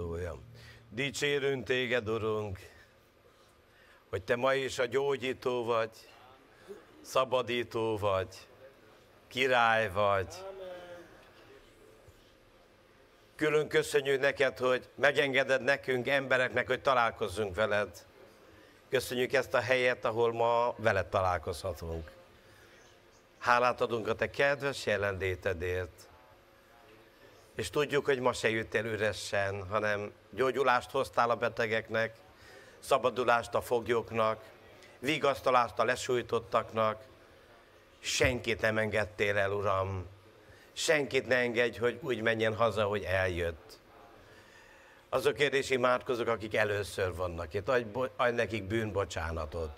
Halleluja! Dicsérünk téged, Urunk, hogy te ma is a gyógyító vagy, szabadító vagy, király vagy. Külön köszönjük neked, hogy megengeded nekünk, embereknek, hogy találkozzunk veled. Köszönjük ezt a helyet, ahol ma veled találkozhatunk. Hálát adunk a te kedves jelenlétedért és tudjuk, hogy ma se jöttél üresen, hanem gyógyulást hoztál a betegeknek, szabadulást a foglyoknak, vigasztalást a lesújtottaknak, senkit nem engedtél el, Uram. Senkit ne engedj, hogy úgy menjen haza, hogy eljött. Azokért is imádkozok, akik először vannak itt. Adj, adj nekik bűnbocsánatot.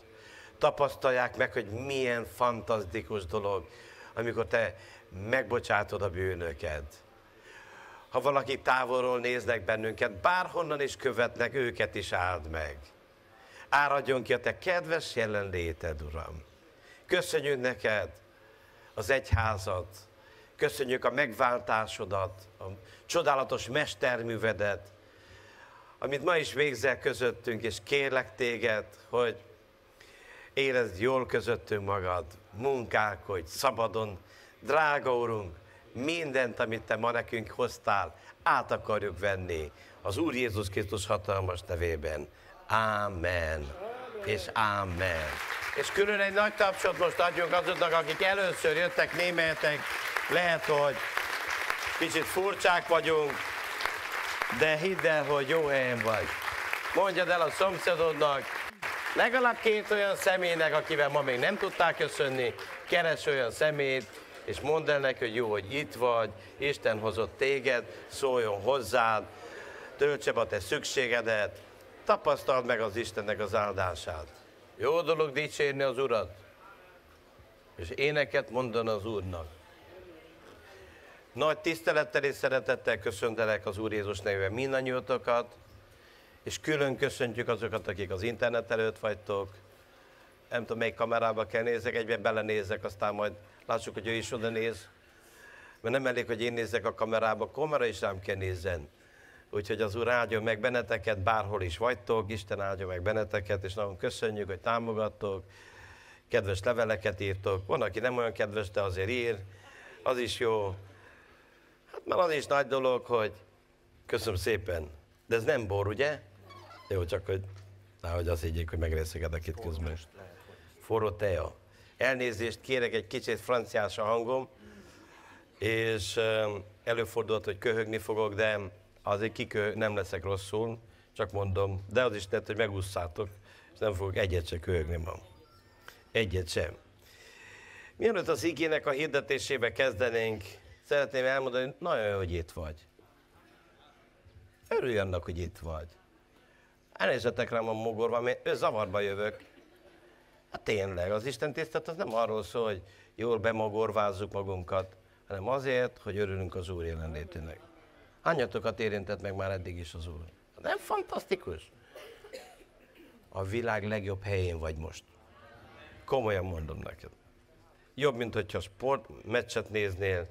Tapasztalják meg, hogy milyen fantasztikus dolog, amikor te megbocsátod a bűnöket ha valaki távolról néznek bennünket, bárhonnan is követnek, őket is áld meg. Áradjon ki a te kedves jelenléted, Uram. Köszönjük neked az egyházat, köszönjük a megváltásodat, a csodálatos mesterművedet, amit ma is végzel közöttünk, és kérlek téged, hogy érezd jól közöttünk magad, munkálkodj szabadon, drága úrunk, mindent, amit te ma nekünk hoztál, át akarjuk venni az Úr Jézus Krisztus hatalmas nevében. Ámen. És ámen. És külön egy nagy tapsot most adjunk azoknak, akik először jöttek, némelyetek, lehet, hogy kicsit furcsák vagyunk, de hidd el, hogy jó helyen vagy. Mondjad el a szomszédodnak, legalább két olyan személynek, akivel ma még nem tudták köszönni, keres olyan szemét, és mondd el neki, hogy jó, hogy itt vagy, Isten hozott téged, szóljon hozzád, töltse a te szükségedet, tapasztald meg az Istennek az áldását. Jó dolog dicsérni az Urat, és éneket mondan az Úrnak. Nagy tisztelettel és szeretettel köszöntelek az Úr Jézus nevében mindannyiótokat, és külön köszöntjük azokat, akik az internet előtt vagytok. Nem tudom, melyik kamerába kell nézek, egyben belenézek, aztán majd Lássuk, hogy ő is oda néz. Mert nem elég, hogy én nézek a kamerába, a kamera is rám kell nézzen. Úgyhogy az Úr áldjon meg benneteket, bárhol is vagytok, Isten áldjon meg benneteket, és nagyon köszönjük, hogy támogattok, kedves leveleket írtok. Van, aki nem olyan kedves, de azért ír, az is jó. Hát már az is nagy dolog, hogy köszönöm szépen. De ez nem bor, ugye? Jó, csak hogy nehogy azt higgyék, hogy megrészegedek itt közben. Forró tea. Elnézést kérek, egy kicsit franciás a hangom, és um, előfordult, hogy köhögni fogok, de azért kikö nem leszek rosszul, csak mondom, de az is tett, hogy megúszszátok, és nem fogok egyet se köhögni ma. Egyet sem. Mielőtt az igének a hirdetésébe kezdenénk, szeretném elmondani, hogy nagyon jó, hogy itt vagy. Örülj annak, hogy itt vagy. Elnézzetek rám a mogorba, mert zavarba jövök. Hát tényleg, az Isten tisztet az nem arról szól, hogy jól bemagorvázzuk magunkat, hanem azért, hogy örülünk az Úr jelenlétének. Hányatokat érintett meg már eddig is az Úr? Nem fantasztikus? A világ legjobb helyén vagy most. Komolyan mondom neked. Jobb, mint hogyha sport meccset néznél,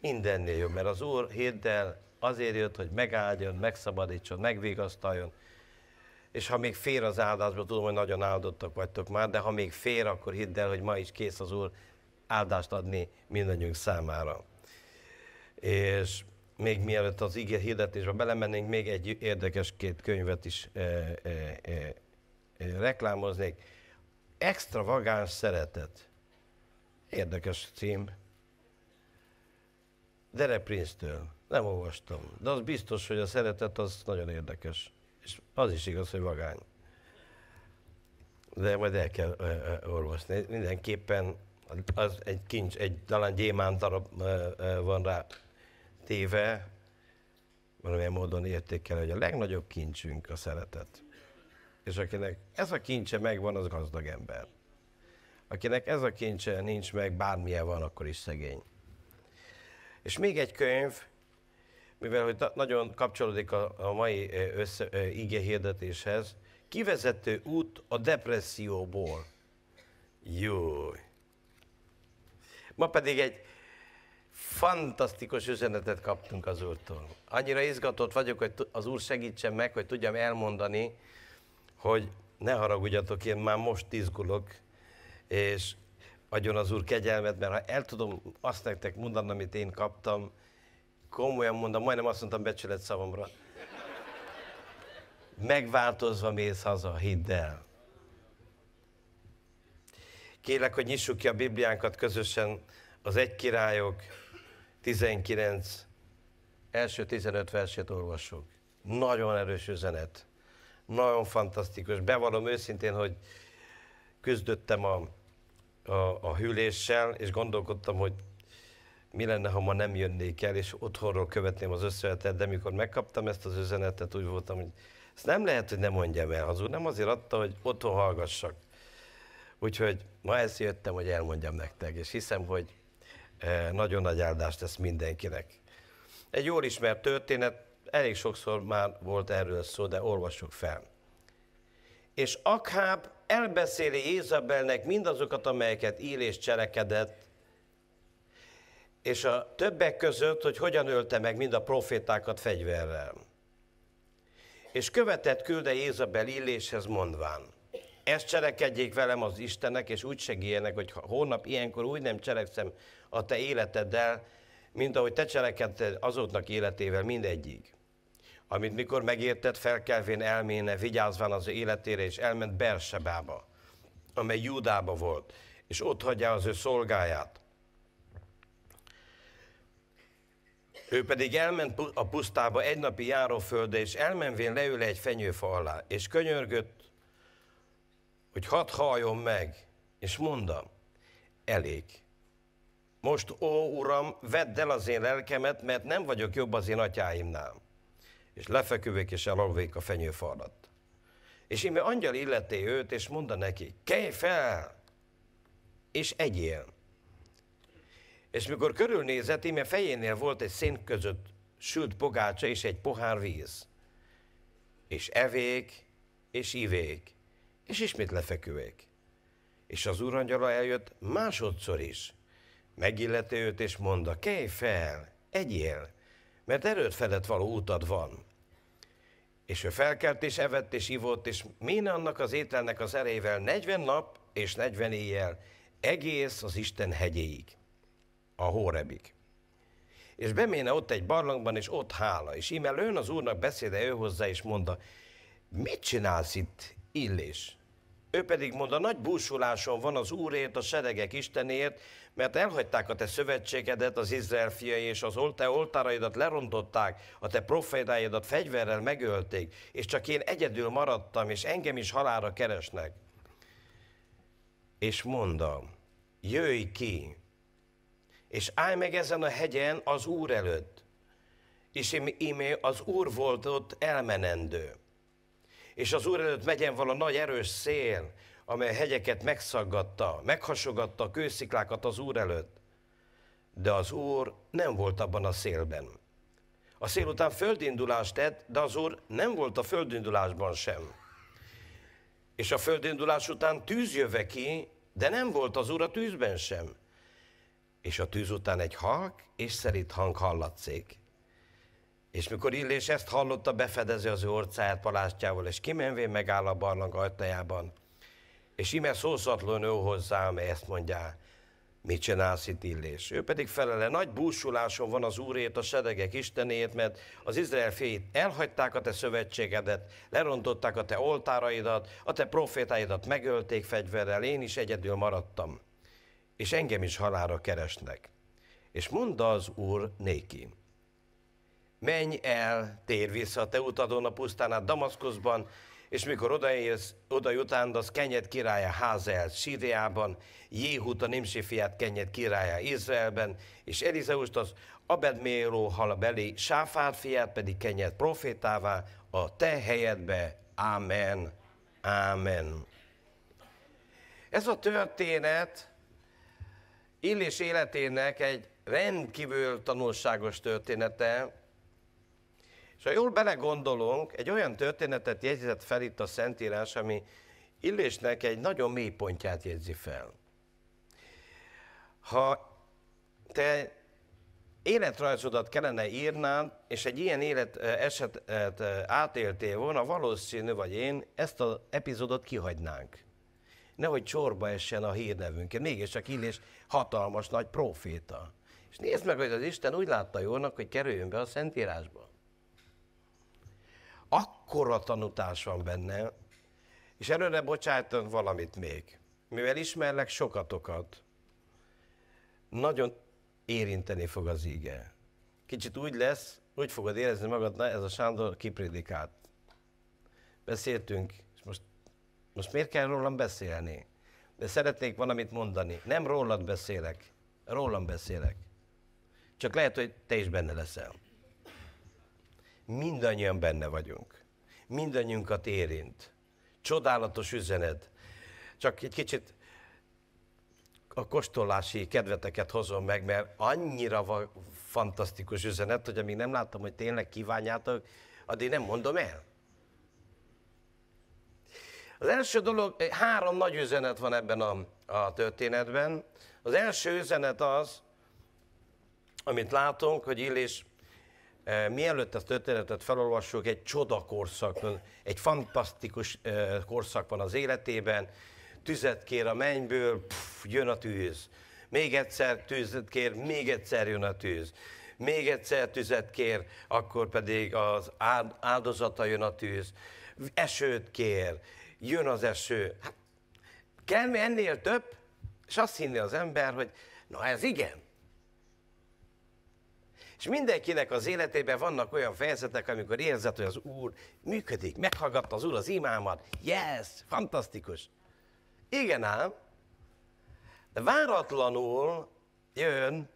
mindennél jobb, mert az Úr héddel azért jött, hogy megáldjon, megszabadítson, megvigasztaljon, és ha még fér az áldásba, tudom, hogy nagyon áldottak vagytok már, de ha még fér, akkor hidd el, hogy ma is kész az Úr áldást adni mindannyiunk számára. És még mielőtt az ige hirdetésbe belemennénk, még egy érdekes két könyvet is e, e, e, e reklámoznék. Extravagáns szeretet. Érdekes cím. Dere Prince-től. Nem olvastam, de az biztos, hogy a szeretet az nagyon érdekes. És az is igaz, hogy vagány. De majd el kell ö, ö, orvosni. Mindenképpen az egy kincs, egy talán gyémánt darab ö, ö, van rá téve, valamilyen módon értékel, hogy a legnagyobb kincsünk a szeretet. És akinek ez a kincse megvan, az gazdag ember. Akinek ez a kincse nincs meg, bármilyen van, akkor is szegény. És még egy könyv, mivel hogy nagyon kapcsolódik a, a mai össze, ö, ige hirdetéshez, kivezető út a depresszióból. Jó. Ma pedig egy fantasztikus üzenetet kaptunk az Úrtól. Annyira izgatott vagyok, hogy az Úr segítsen meg, hogy tudjam elmondani, hogy ne haragudjatok, én már most izgulok, és adjon az Úr kegyelmet, mert ha el tudom azt nektek mondani, amit én kaptam, Komolyan mondom, majdnem azt mondtam becsület szavamra. Megváltozva mész haza, hidd el. Kérlek, hogy nyissuk ki a Bibliánkat közösen az egy királyok 19 első 15 versét olvassuk. Nagyon erős üzenet. Nagyon fantasztikus. Bevallom őszintén, hogy küzdöttem a, a, a hűléssel, és gondolkodtam, hogy mi lenne, ha ma nem jönnék el, és otthonról követném az összeületet, de mikor megkaptam ezt az üzenetet, úgy voltam, hogy ezt nem lehet, hogy nem mondjam el. Az úr nem azért adta, hogy otthon hallgassak. Úgyhogy ma ezt jöttem, hogy elmondjam nektek, és hiszem, hogy e, nagyon nagy áldást tesz mindenkinek. Egy jól ismert történet, elég sokszor már volt erről szó, de olvassuk fel. És Akháb elbeszéli Ézabelnek mindazokat, amelyeket és cselekedett, és a többek között, hogy hogyan ölte meg mind a profétákat fegyverrel. És követett külde Jézabel illéshez mondván, ezt cselekedjék velem az Istenek, és úgy segíjenek, hogy holnap ilyenkor úgy nem cselekszem a te életeddel, mint ahogy te cselekedted azoknak életével mindegyik. Amit mikor megértett, felkelvén elméne, vigyázván az életére, és elment Bersebába, amely Júdába volt, és ott hagyja az ő szolgáját, Ő pedig elment a pusztába egy napi járóföldre, és elmenvén leül egy fenyőfa alá, és könyörgött, hogy hadd halljon meg, és mondta: elég. Most, ó Uram, vedd el az én lelkemet, mert nem vagyok jobb az én atyáimnál. És lefeküvök és elalvék a fenyőfa alatt. És íme angyal illeté őt, és mondta neki, kelj fel, és egyél. És mikor körülnézett, íme fejénél volt egy szén között sült pogácsa és egy pohár víz. És evék, és ivék, és ismét lefekülék. És az urangyala eljött másodszor is. Megillette őt, és mondta, kelj fel, egyél, mert erőt felett való útad van. És ő felkelt, és evett, és ivott, és mén annak az ételnek az erejével 40 nap és 40 éjjel egész az Isten hegyéig a Hórebig. És beméne ott egy barlangban, és ott hála. És íme ön az úrnak beszéde ő hozzá, és mondta, mit csinálsz itt, illés? Ő pedig mondta, nagy búsuláson van az Úrért, a seregek istenért, mert elhagyták a te szövetségedet, az Izrael fiai, és az te oltáraidat lerontották, a te profétáidat fegyverrel megölték, és csak én egyedül maradtam, és engem is halára keresnek. És mondta: jöjj ki, és állj meg ezen a hegyen az Úr előtt, és imé az Úr volt ott elmenendő. És az Úr előtt megyen vala nagy erős szél, amely hegyeket megszaggatta, meghasogatta a kősziklákat az Úr előtt. De az Úr nem volt abban a szélben. A szél után földindulást tett, de az Úr nem volt a földindulásban sem. És a földindulás után tűz jöve ki, de nem volt az Úr a tűzben sem és a tűz után egy halk és szerint hang hallatszik. És mikor Illés ezt hallotta, befedezi az ő orcáját palástjával, és kimenvén megáll a barlang ajtajában. És ime szószatlan ő hozzá, amely ezt mondja, mit csinálsz itt Illés? Ő pedig felele, nagy búsuláson van az úrét a sedegek Istenét, mert az Izrael fiait elhagyták a te szövetségedet, lerontották a te oltáraidat, a te profétáidat megölték fegyverrel, én is egyedül maradtam és engem is halára keresnek. És mondta az úr néki, menj el, térj vissza a te utadon a pusztán át Damaszkuszban, és mikor odaérsz, oda az Kenyed királya Házel Síriában, Jéhut a Nimsi fiát Kenyed királya Izraelben, és Elizeust az Abedméró belé, Sáfár fiát pedig Kenyed profétává a te helyedbe. Ámen. Ámen. Ez a történet Illés életének egy rendkívül tanulságos története, és ha jól belegondolunk, egy olyan történetet jegyzett fel itt a Szentírás, ami Illésnek egy nagyon mély pontját jegyzi fel. Ha te életrajzodat kellene írnád, és egy ilyen élet esetet átéltél volna, valószínű vagy én, ezt az epizódot kihagynánk nehogy csorba essen a Mégis csak Illés hatalmas nagy proféta. És nézd meg, hogy az Isten úgy látta jónak, hogy kerüljön be a Szentírásba. Akkora tanutás van benne, és előre bocsájtan valamit még. Mivel ismerlek sokatokat, nagyon érinteni fog az ige. Kicsit úgy lesz, úgy fogod érezni magad, na ez a Sándor kiprédikált. Beszéltünk most miért kell rólam beszélni? De szeretnék valamit mondani. Nem rólad beszélek, rólam beszélek. Csak lehet, hogy te is benne leszel. Mindannyian benne vagyunk. Mindannyiunkat érint. Csodálatos üzenet. Csak egy kicsit a kóstolási kedveteket hozom meg, mert annyira va- fantasztikus üzenet, hogy amíg nem láttam, hogy tényleg kívánjátok, addig nem mondom el. Az első dolog, három nagy üzenet van ebben a, a történetben. Az első üzenet az, amit látunk, hogy Illés e, mielőtt ezt történetet felolvassuk, egy csoda korszak, egy fantasztikus e, korszak van az életében, tüzet kér a mennyből, pff, jön a tűz. Még egyszer tüzet kér, még egyszer jön a tűz. Még egyszer tüzet kér, akkor pedig az áldozata jön a tűz. Esőt kér, jön az eső. Hát, kell mi ennél több? És azt hinni az ember, hogy na ez igen. És mindenkinek az életében vannak olyan fejezetek, amikor érzed, hogy az Úr működik, meghallgatta az Úr az imámat. Yes, fantasztikus. Igen ám, de váratlanul jön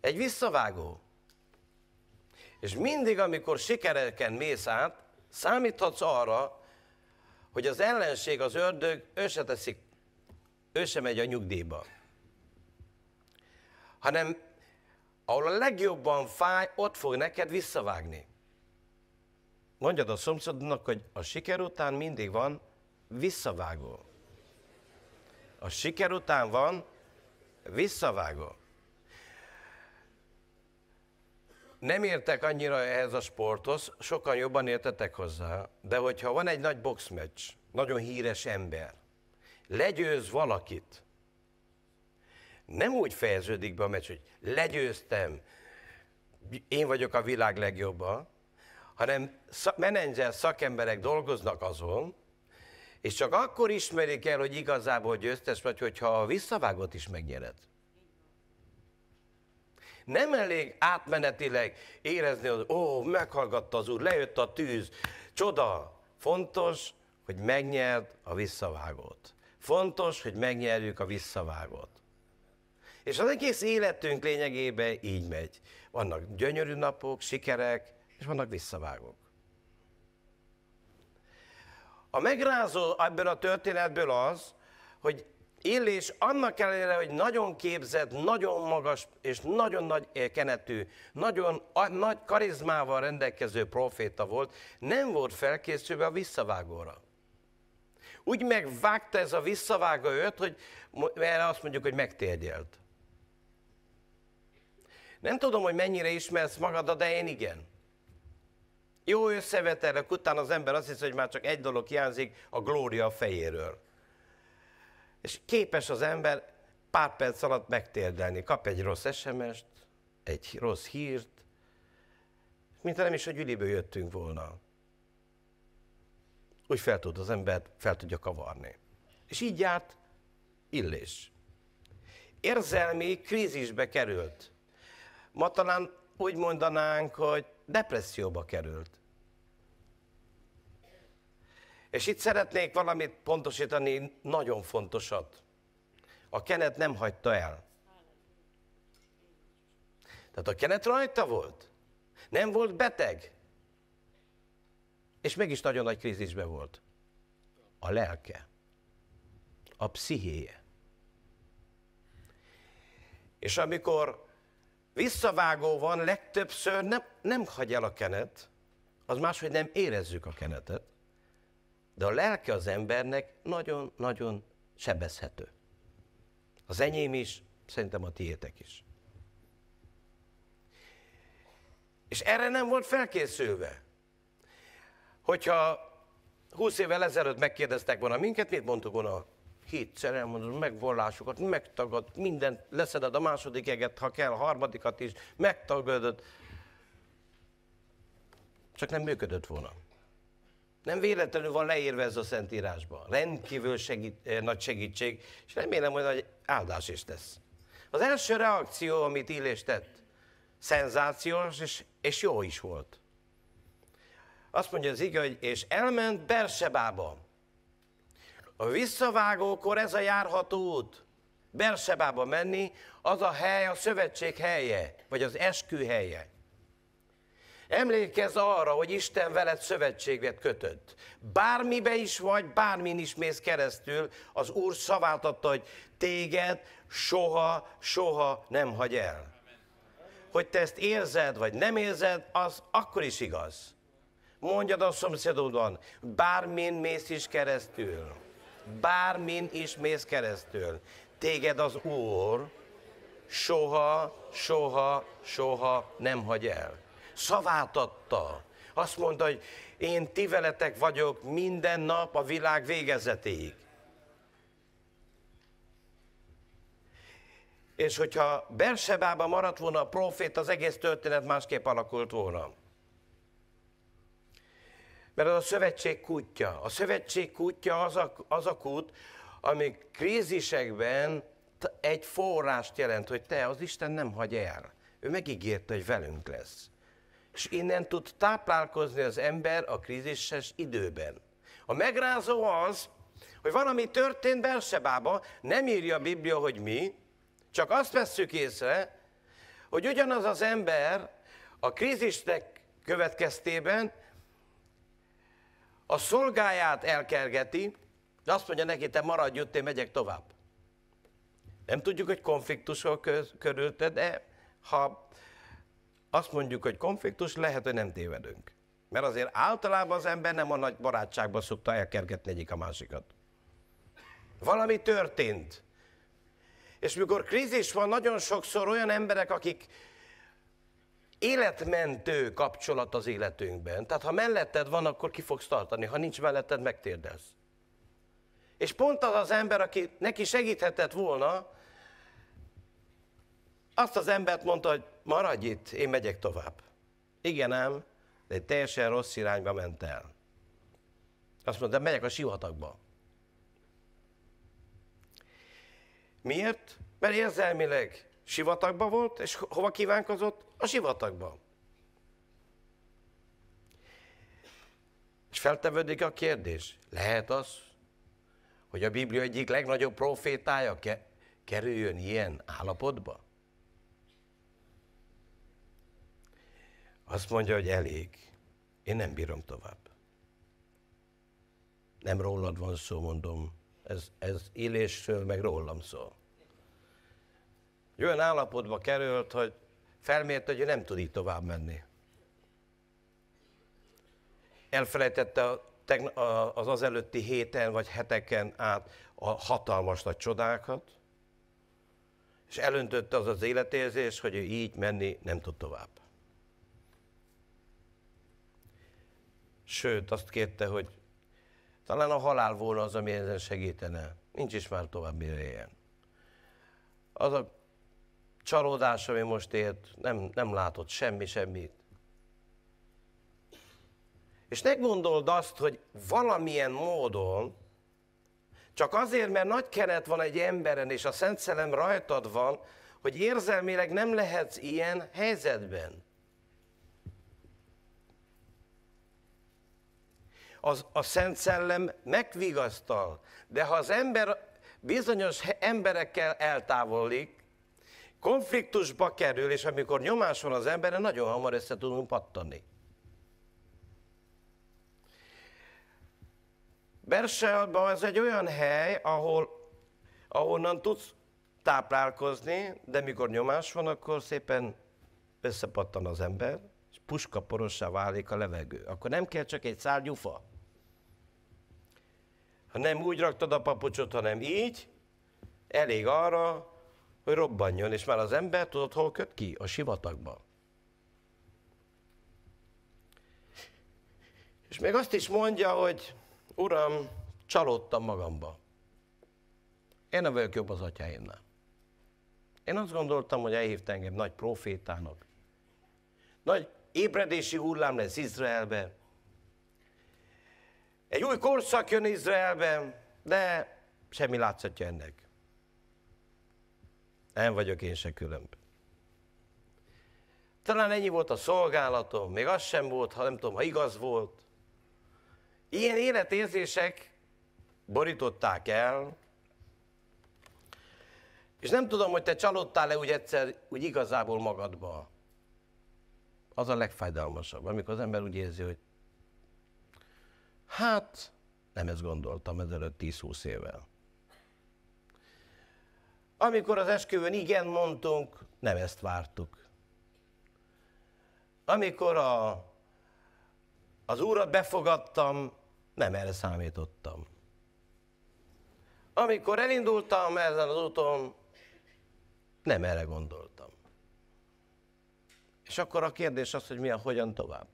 egy visszavágó. És mindig, amikor sikereken mész át, számíthatsz arra, hogy az ellenség, az ördög, ő se teszik, ő se megy a nyugdíjba. Hanem ahol a legjobban fáj, ott fog neked visszavágni. Mondjad a szomszédnak, hogy a siker után mindig van visszavágó. A siker után van visszavágó. nem értek annyira ehhez a sporthoz, sokan jobban értetek hozzá, de hogyha van egy nagy boxmeccs, nagyon híres ember, legyőz valakit, nem úgy fejeződik be a meccs, hogy legyőztem, én vagyok a világ legjobba, hanem menedzser szakemberek dolgoznak azon, és csak akkor ismerik el, hogy igazából győztes vagy, hogyha a visszavágót is megnyered. Nem elég átmenetileg érezni, hogy ó, meghallgatta az úr, lejött a tűz. Csoda! Fontos, hogy megnyerd a visszavágót. Fontos, hogy megnyerjük a visszavágót. És az egész életünk lényegében így megy. Vannak gyönyörű napok, sikerek, és vannak visszavágók. A megrázó ebből a történetből az, hogy Illés annak ellenére, hogy nagyon képzett, nagyon magas és nagyon nagy eh, kenetű, nagyon nagy karizmával rendelkező proféta volt, nem volt felkészülve a visszavágóra. Úgy megvágta ez a visszavágó őt, hogy erre azt mondjuk, hogy megtérgyelt. Nem tudom, hogy mennyire ismersz magadat, de én igen. Jó összevetelek, utána az ember azt hiszi, hogy már csak egy dolog hiányzik, a glória a fejéről és képes az ember pár perc alatt megtérdelni. Kap egy rossz SMS-t, egy rossz hírt, mintha nem is a gyűliből jöttünk volna. Úgy fel tud az embert, fel tudja kavarni. És így járt Illés. Érzelmi krízisbe került. Ma talán úgy mondanánk, hogy depresszióba került. És itt szeretnék valamit pontosítani, nagyon fontosat. A kenet nem hagyta el. Tehát a kenet rajta volt. Nem volt beteg. És mégis nagyon nagy krízisben volt. A lelke. A pszichéje. És amikor visszavágó van, legtöbbször nem, nem hagy el a kenet, az máshogy nem érezzük a kenetet, de a lelke az embernek nagyon-nagyon sebezhető. Az enyém is, szerintem a tiétek is. És erre nem volt felkészülve. Hogyha 20 évvel ezelőtt megkérdeztek volna minket, mit mondtuk volna? Hétszer elmondod, megvallásokat, megtagad, mindent leszeded a második eget, ha kell, a harmadikat is, megtagadod. Csak nem működött volna. Nem véletlenül van leírva ez a Szentírásban. Rendkívül segít, eh, nagy segítség, és remélem, hogy nagy áldás is lesz. Az első reakció, amit Illés tett, szenzációs, és, és jó is volt. Azt mondja az igaz, hogy és elment Bersebába. A visszavágókor ez a járható út. Bersebába menni, az a hely a szövetség helye, vagy az eskü helye. Emlékezz arra, hogy Isten veled szövetséget kötött. Bármibe is vagy, bármin is mész keresztül, az Úr szavát adta, hogy téged soha, soha nem hagy el. Hogy te ezt érzed, vagy nem érzed, az akkor is igaz. Mondjad a szomszédodon, bármin mész is keresztül, bármin is mész keresztül, téged az Úr soha, soha, soha nem hagy el szavát adta. Azt mondta, hogy én ti veletek vagyok minden nap a világ végezetéig. És hogyha Bersebába maradt volna a profét, az egész történet másképp alakult volna. Mert az a szövetség kutya. A szövetség kutya az a, az a kút, ami krízisekben egy forrást jelent, hogy te, az Isten nem hagy el. Ő megígérte, hogy velünk lesz és innen tud táplálkozni az ember a krízises időben. A megrázó az, hogy valami történt Belsebába, nem írja a Biblia, hogy mi, csak azt vesszük észre, hogy ugyanaz az ember a krízisnek következtében a szolgáját elkergeti, de azt mondja neki, te maradj ott, én megyek tovább. Nem tudjuk, hogy konfliktusok körülted, de ha azt mondjuk, hogy konfliktus, lehet, hogy nem tévedünk. Mert azért általában az ember nem a nagy barátságban szokta elkergetni egyik a másikat. Valami történt. És mikor krízis van, nagyon sokszor olyan emberek, akik életmentő kapcsolat az életünkben. Tehát ha melletted van, akkor ki fogsz tartani, ha nincs melletted, megtérdelsz. És pont az az ember, aki neki segíthetett volna, azt az embert mondta, hogy maradj itt, én megyek tovább. Igen ám, de egy teljesen rossz irányba ment el. Azt mondta, de megyek a sivatagba. Miért? Mert érzelmileg sivatagba volt, és hova kívánkozott? A sivatagba. És feltevődik a kérdés, lehet az, hogy a Biblia egyik legnagyobb profétája ke- kerüljön ilyen állapotba? Azt mondja, hogy elég. Én nem bírom tovább. Nem rólad van szó, mondom. Ez, ez élésről, meg rólam szól. Olyan állapotba került, hogy felmérte, hogy nem tud így tovább menni. Elfelejtette a, az előtti héten vagy heteken át a hatalmas nagy csodákat, és elöntötte az az életérzés, hogy ő így menni nem tud tovább. Sőt, azt kérte, hogy talán a halál volna az, ami ezen segítene. Nincs is már tovább mire éljen. Az a csalódás, ami most ért, nem, nem látott semmi, semmit. És ne gondold azt, hogy valamilyen módon, csak azért, mert nagy keret van egy emberen, és a Szent Szellem rajtad van, hogy érzelmileg nem lehetsz ilyen helyzetben. az, a Szent Szellem megvigasztal. De ha az ember bizonyos emberekkel eltávolik, konfliktusba kerül, és amikor nyomás van az emberre, nagyon hamar össze tudunk pattani. Berselban ez egy olyan hely, ahol, ahonnan tudsz táplálkozni, de mikor nyomás van, akkor szépen összepattan az ember, és puska porossá válik a levegő. Akkor nem kell csak egy szál gyufa. Ha nem úgy raktad a papucsot, hanem így, elég arra, hogy robbanjon, és már az ember tudod, hol köt ki? A sivatagba. És még azt is mondja, hogy Uram, csalódtam magamba. Én nem vagyok jobb az atyáimnál. Én azt gondoltam, hogy elhívta engem nagy profétának. Nagy ébredési hullám lesz Izraelbe, egy új korszak jön Izraelben, de semmi látszatja ennek. Nem vagyok én se különb. Talán ennyi volt a szolgálatom, még az sem volt, ha nem tudom, ha igaz volt. Ilyen életérzések borították el, és nem tudom, hogy te csalódtál-e úgy egyszer, úgy igazából magadba. Az a legfájdalmasabb, amikor az ember úgy érzi, hogy Hát, nem ezt gondoltam ezelőtt 10-20 évvel. Amikor az esküvőn igen mondtunk, nem ezt vártuk. Amikor a, az úrat befogadtam, nem erre számítottam. Amikor elindultam ezen az úton, nem erre gondoltam. És akkor a kérdés az, hogy mi a hogyan tovább.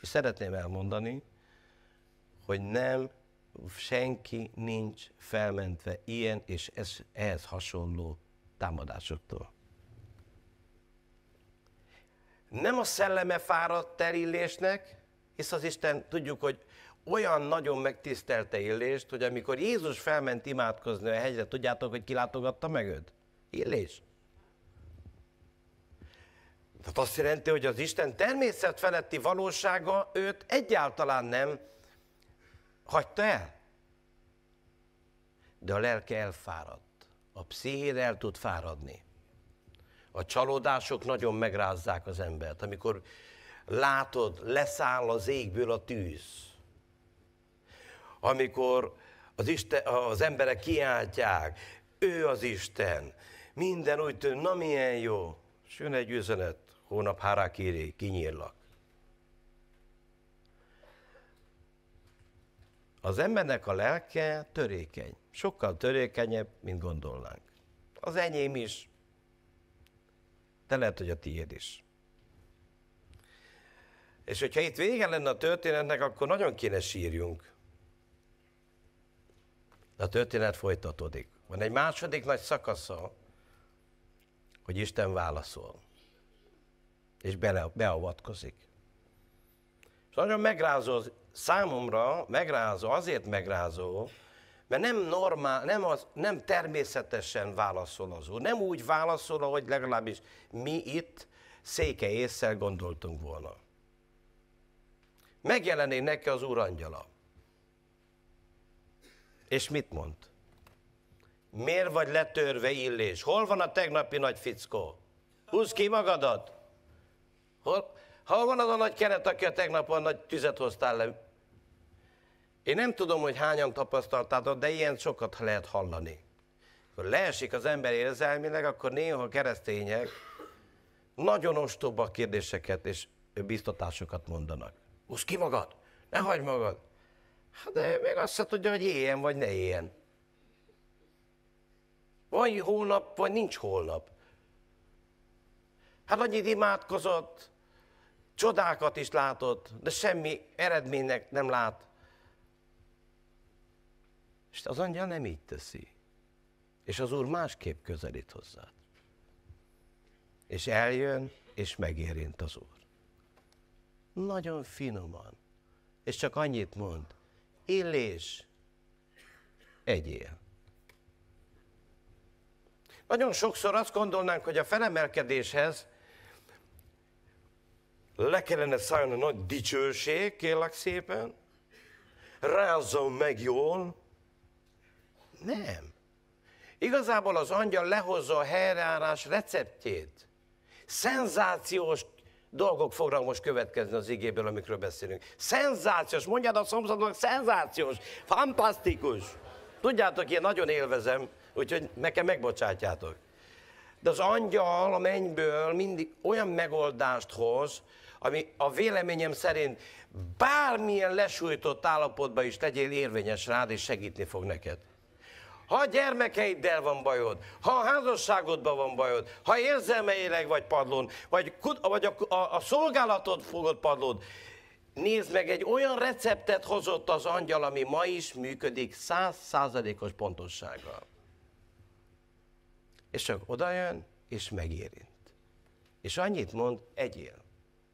És szeretném elmondani, hogy nem, senki nincs felmentve ilyen és ez, ehhez hasonló támadásoktól. Nem a szelleme fáradt el illésnek, hisz az Isten, tudjuk, hogy olyan nagyon megtisztelte illést, hogy amikor Jézus felment imádkozni a hegyre, tudjátok, hogy kilátogatta meg őt? Illés. Tehát azt jelenti, hogy az Isten természet feletti valósága őt egyáltalán nem Hagyta el. De a lelke elfáradt. A pszichéd el tud fáradni. A csalódások nagyon megrázzák az embert. Amikor látod, leszáll az égből a tűz. Amikor az, Isten, az emberek kiáltják, ő az Isten, minden úgy tűnik, na milyen jó. És jön egy üzenet, hónap hárákéré, kinyírlak. Az embernek a lelke törékeny, sokkal törékenyebb, mint gondolnánk. Az enyém is, de lehet, hogy a tiéd is. És hogyha itt vége lenne a történetnek, akkor nagyon kéne sírjunk. De a történet folytatódik. Van egy második nagy szakasza, hogy Isten válaszol, és bele, beavatkozik. És nagyon megrázó az számomra megrázó, azért megrázó, mert nem normál, nem, az, nem természetesen válaszol az úr. Nem úgy válaszol, ahogy legalábbis mi itt széke észre gondoltunk volna. Megjelenik neki az úr angyala. És mit mond? Miért vagy letörve illés? Hol van a tegnapi nagy fickó? Húzd ki magadat! Hol? Ha van az a nagy keret, aki a tegnap a nagy tüzet hoztál le. Én nem tudom, hogy hányan tapasztaltátok, de ilyen sokat lehet hallani. Akkor leesik az ember érzelmileg, akkor néha a keresztények nagyon ostoba kérdéseket és biztatásokat mondanak. Húzd ki magad, ne hagyd magad. Hát de még azt se tudja, hogy éljen vagy ne éljen. Vagy holnap, vagy nincs holnap. Hát annyit imádkozott, Csodákat is látott, de semmi eredménynek nem lát. És az angyal nem így teszi. És az Úr másképp közelít hozzá. És eljön, és megérint az Úr. Nagyon finoman. És csak annyit mond. Illés, egyél. Nagyon sokszor azt gondolnánk, hogy a felemelkedéshez le kellene szálljon a nagy dicsőség, kérlek szépen, rázzon meg jól. Nem. Igazából az angyal lehozza a helyreállás receptjét. Szenzációs dolgok fognak most következni az igéből, amikről beszélünk. Szenzációs, mondjad a szomszédnak, szenzációs, fantasztikus. Tudjátok, én nagyon élvezem, úgyhogy nekem megbocsátjátok. De az angyal a mennyből mindig olyan megoldást hoz, ami a véleményem szerint bármilyen lesújtott állapotban is legyél érvényes rád, és segíteni fog neked. Ha a gyermekeiddel van bajod, ha a házasságodban van bajod, ha érzelmeileg vagy padlón, vagy, vagy a, a, a szolgálatod fogod padlón, nézd meg, egy olyan receptet hozott az angyal, ami ma is működik száz százalékos pontossággal. És csak oda jön, és megérint. És annyit mond, egyél.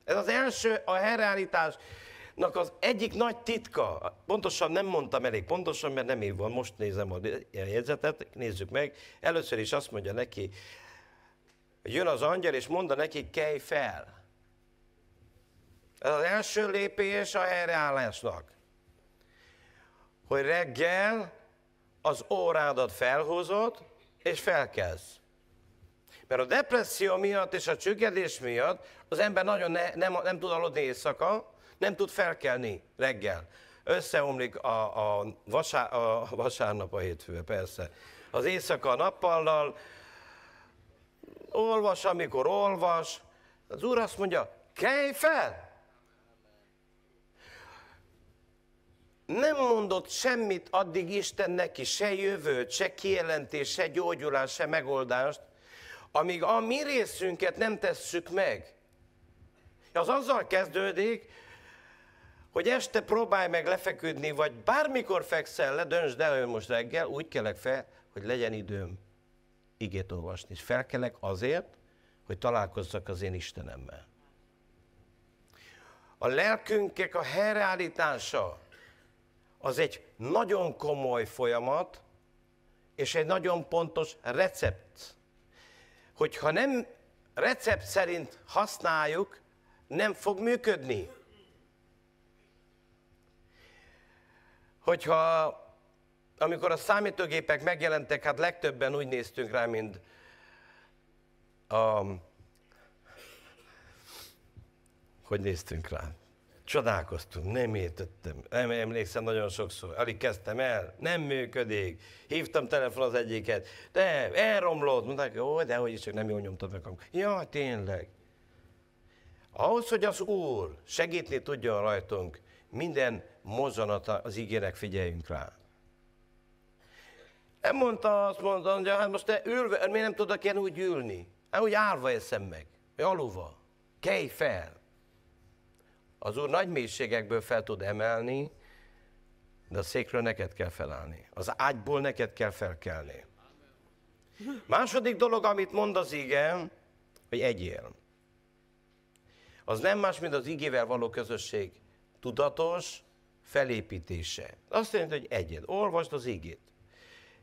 Ez az első, a helyreállításnak az egyik nagy titka. Pontosan nem mondtam elég pontosan, mert nem így van, most nézem a jegyzetet, nézzük meg. Először is azt mondja neki, hogy jön az angyal, és mondja neki, kelj fel. Ez az első lépés a helyreállásnak. Hogy reggel az órádat felhúzod, és felkezd. Mert a depresszió miatt és a csüggedés miatt az ember nagyon ne, nem, nem tud aludni éjszaka, nem tud felkelni reggel. Összeomlik a, a, vasár, a vasárnap a hétfő, persze. Az éjszaka a nappallal, olvas, amikor olvas. Az úr azt mondja, kelj fel! nem mondott semmit addig Isten neki, se jövőt, se kijelentést, se gyógyulást, se megoldást, amíg a mi részünket nem tesszük meg. Az azzal kezdődik, hogy este próbálj meg lefeküdni, vagy bármikor fekszel le, döntsd el, hogy most reggel úgy kelek fel, hogy legyen időm igét olvasni. És felkelek azért, hogy találkozzak az én Istenemmel. A lelkünknek a helyreállítása az egy nagyon komoly folyamat, és egy nagyon pontos recept hogyha nem recept szerint használjuk, nem fog működni. Hogyha amikor a számítógépek megjelentek, hát legtöbben úgy néztünk rá, mint a... Hogy néztünk rá? Csodálkoztunk, nem értettem. Nem emlékszem nagyon sokszor. Alig kezdtem el, nem működik. Hívtam telefon az egyiket, de elromlott. Mondták, jó, de hogy is, csak nem jól nyomtad meg. Ja, tényleg. Ahhoz, hogy az Úr segítni tudjon rajtunk, minden mozzanata az ígérek figyeljünk rá. Nem mondta azt, mondta, hogy hát most te ülve, miért nem tudok én úgy ülni? Hát úgy állva eszem meg, alulva. Kelj fel! Az Úr nagy mélységekből fel tud emelni, de a székről neked kell felállni. Az ágyból neked kell felkelni. Második dolog, amit mond az ige, hogy egyél. Az nem más, mint az igével való közösség tudatos felépítése. Azt jelenti, hogy egyed. Olvasd az igét.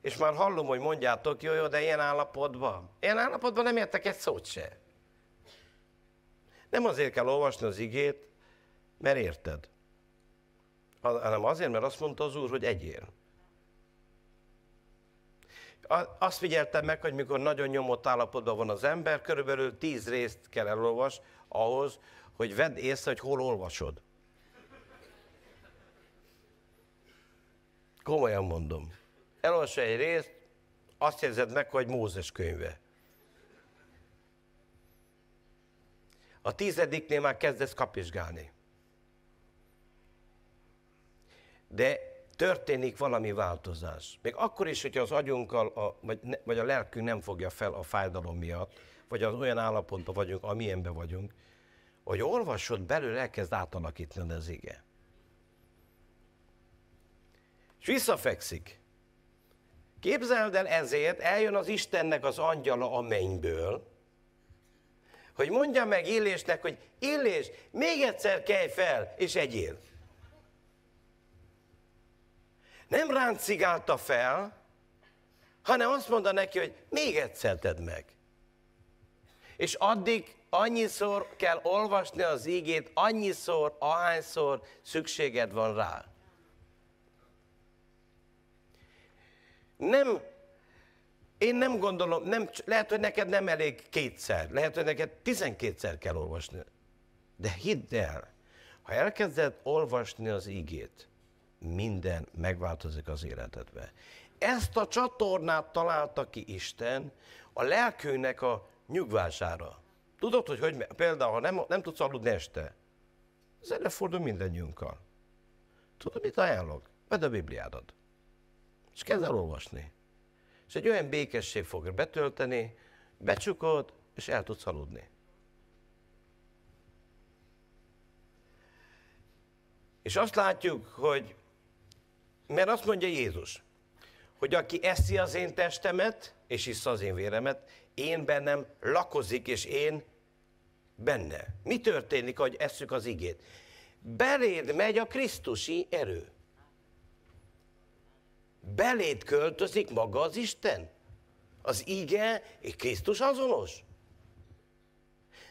És már hallom, hogy mondjátok, jó, jó, de ilyen állapotban. Ilyen állapotban nem értek egy szót se. Nem azért kell olvasni az igét, mert érted, hanem azért, mert azt mondta az Úr, hogy egyél. Azt figyeltem meg, hogy mikor nagyon nyomott állapotban van az ember, körülbelül tíz részt kell elolvas ahhoz, hogy vedd észre, hogy hol olvasod. Komolyan mondom. Elolvas egy részt, azt érzed meg, hogy Mózes könyve. A tizediknél már kezdesz kapizsgálni. de történik valami változás. Még akkor is, hogyha az agyunkkal, a, vagy, ne, vagy a lelkünk nem fogja fel a fájdalom miatt, vagy az olyan állapotban vagyunk, amilyenben vagyunk, hogy olvasod belőle, elkezd átalakítani az ige. És visszafekszik. Képzeld el ezért, eljön az Istennek az angyala a mennyből, hogy mondja meg Illésnek, hogy Illés, még egyszer kelj fel, és egyél nem ráncigálta fel, hanem azt mondta neki, hogy még egyszer tedd meg. És addig annyiszor kell olvasni az ígét, annyiszor, ahányszor szükséged van rá. Nem, én nem gondolom, nem, lehet, hogy neked nem elég kétszer, lehet, hogy neked tizenkétszer kell olvasni. De hidd el, ha elkezded olvasni az ígét, minden megváltozik az életedbe. Ezt a csatornát találta ki Isten a lelkőnek a nyugvására. Tudod, hogy, hogy például, ha nem, nem tudsz aludni este, ez előfordul mindennyiunkkal. Tudod, mit ajánlok? Vedd a Bibliádat. És kezd el olvasni. És egy olyan békesség fog betölteni, becsukod, és el tudsz aludni. És azt látjuk, hogy mert azt mondja Jézus, hogy aki eszi az én testemet, és issza az én véremet, én bennem lakozik, és én benne. Mi történik, hogy eszük az igét? Beléd megy a Krisztusi erő. Beléd költözik maga az Isten. Az ige és Krisztus azonos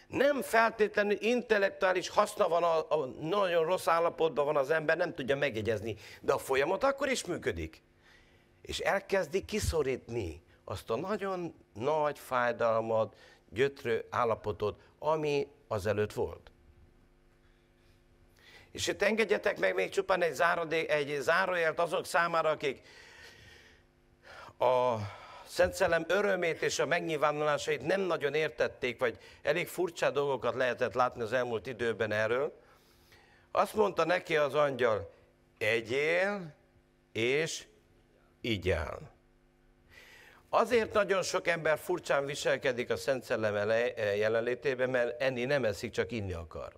nem feltétlenül intellektuális haszna van, a, a, nagyon rossz állapotban van az ember, nem tudja megjegyezni, de a folyamat akkor is működik. És elkezdi kiszorítni azt a nagyon nagy fájdalmat, gyötrő állapotot, ami azelőtt volt. És itt engedjetek meg még csupán egy, záradék, egy zárójelt azok számára, akik a Szent Szellem örömét és a megnyilvánulásait nem nagyon értették, vagy elég furcsa dolgokat lehetett látni az elmúlt időben erről. Azt mondta neki az angyal, egyél és igyál. Azért nagyon sok ember furcsán viselkedik a Szent Szellem jelenlétében, mert enni nem eszik, csak inni akar.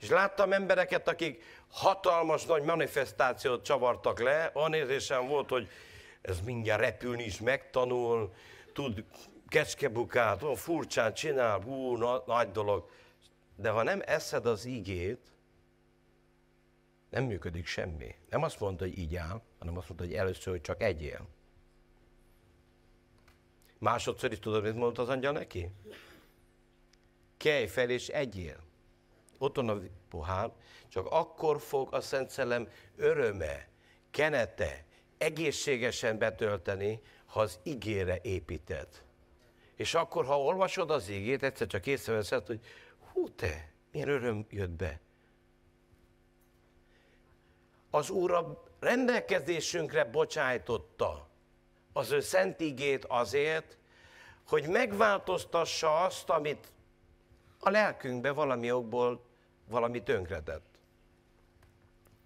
És láttam embereket, akik hatalmas nagy manifestációt csavartak le, anézésem volt, hogy ez mindjárt repülni is megtanul, tud kecskebukát, ó, furcsán csinál, hú, na, nagy dolog. De ha nem eszed az igét, nem működik semmi. Nem azt mondta, hogy így áll, hanem azt mondta, hogy először, hogy csak egyél. Másodszor is tudod, mit mondta az angyal neki? Kelj fel és egyél ott van a pohár, csak akkor fog a Szent Szellem öröme, kenete egészségesen betölteni, ha az igére építed. És akkor, ha olvasod az igét, egyszer csak észreveszed, hogy hú te, milyen öröm jött be. Az Úr a rendelkezésünkre bocsájtotta az ő szent igét azért, hogy megváltoztassa azt, amit a lelkünkbe valami okból valami tönkretett.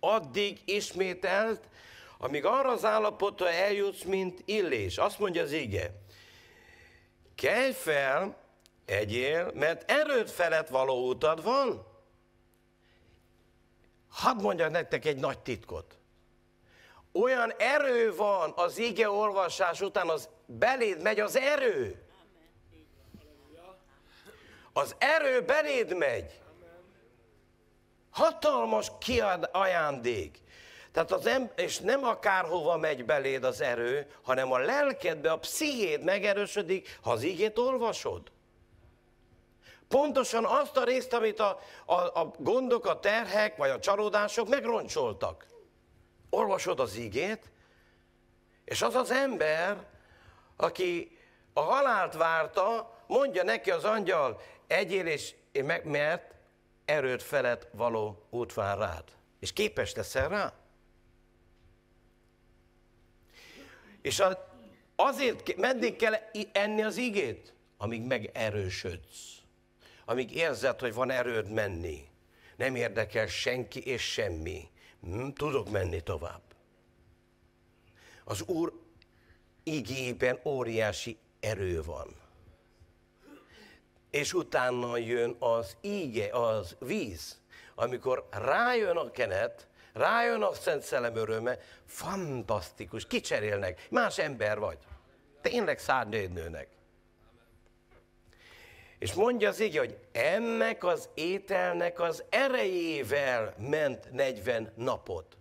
Addig ismételt, amíg arra az állapotra eljutsz, mint illés. Azt mondja az ige, kelj fel, egyél, mert erőd felett való utad van. Hadd mondja nektek egy nagy titkot. Olyan erő van az ige olvasás után, az beléd megy az erő. Az erő beléd megy. Hatalmas kiad ajándék. Tehát az em- és nem akárhova megy beléd az erő, hanem a lelkedbe, a pszichéd megerősödik, ha az ígét olvasod. Pontosan azt a részt, amit a, a, a gondok, a terhek, vagy a csalódások megroncsoltak. Olvasod az ígét, és az az ember, aki a halált várta, mondja neki az angyal, egyél és mert erőd felett való út vár rád. És képes leszel rá? És azért, meddig kell enni az igét? Amíg megerősödsz. Amíg érzed, hogy van erőd menni. Nem érdekel senki és semmi. Hm, tudok menni tovább. Az Úr igében óriási erő van és utána jön az íge, az víz. Amikor rájön a kenet, rájön a Szent Szellem öröme, fantasztikus, kicserélnek, más ember vagy. Tényleg nőnek. És mondja az így, hogy ennek az ételnek az erejével ment 40 napot.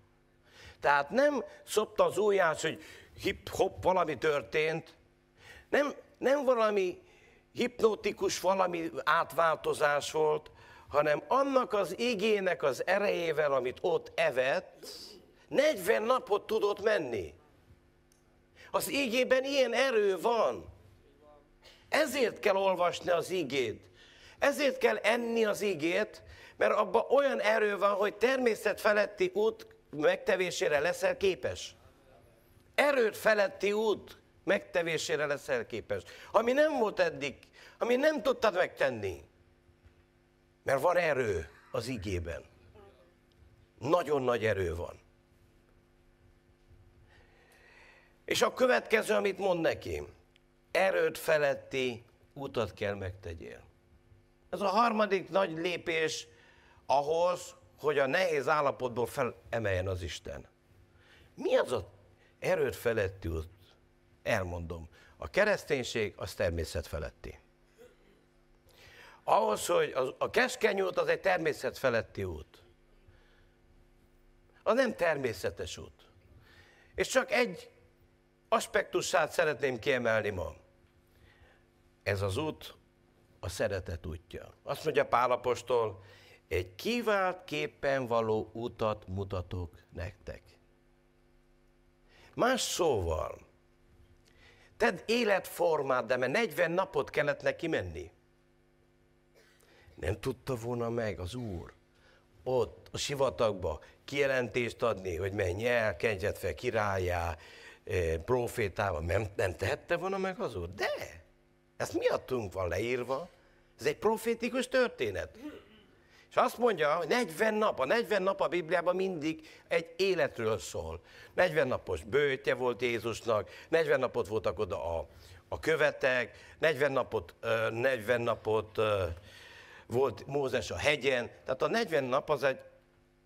Tehát nem szopta az ujjás, hogy hip-hop, valami történt. Nem, nem valami hipnotikus valami átváltozás volt, hanem annak az igének az erejével, amit ott evett, 40 napot tudott menni. Az igében ilyen erő van. Ezért kell olvasni az igét. Ezért kell enni az igét, mert abban olyan erő van, hogy természet feletti út megtevésére leszel képes. Erőt feletti út megtevésére leszel képes. Ami nem volt eddig, ami nem tudtad megtenni, mert van erő az igében. Nagyon nagy erő van. És a következő, amit mond neki, erőd feletti utat kell megtegyél. Ez a harmadik nagy lépés ahhoz, hogy a nehéz állapotból felemeljen az Isten. Mi az a erőd feletti út? elmondom. A kereszténység az természetfeletti. Ahhoz, hogy az, a keskeny út az egy természetfeletti út. Az nem természetes út. És csak egy aspektusát szeretném kiemelni ma. Ez az út a szeretet útja. Azt mondja Pálapostól, egy kivált képen való utat mutatok nektek. Más szóval, Tedd életformát, de mert 40 napot kellett neki menni. Nem tudta volna meg az úr ott a sivatagba kijelentést adni, hogy menj el, kenjed fel királyá, eh, profétával. Nem, nem tehette volna meg az úr? De! Ezt miattunk van leírva. Ez egy profétikus történet. És azt mondja, hogy 40 nap, a 40 nap a Bibliában mindig egy életről szól. 40 napos bőtje volt Jézusnak, 40 napot voltak oda a, a követek, 40 napot, 40 napot volt Mózes a hegyen, tehát a 40 nap az egy,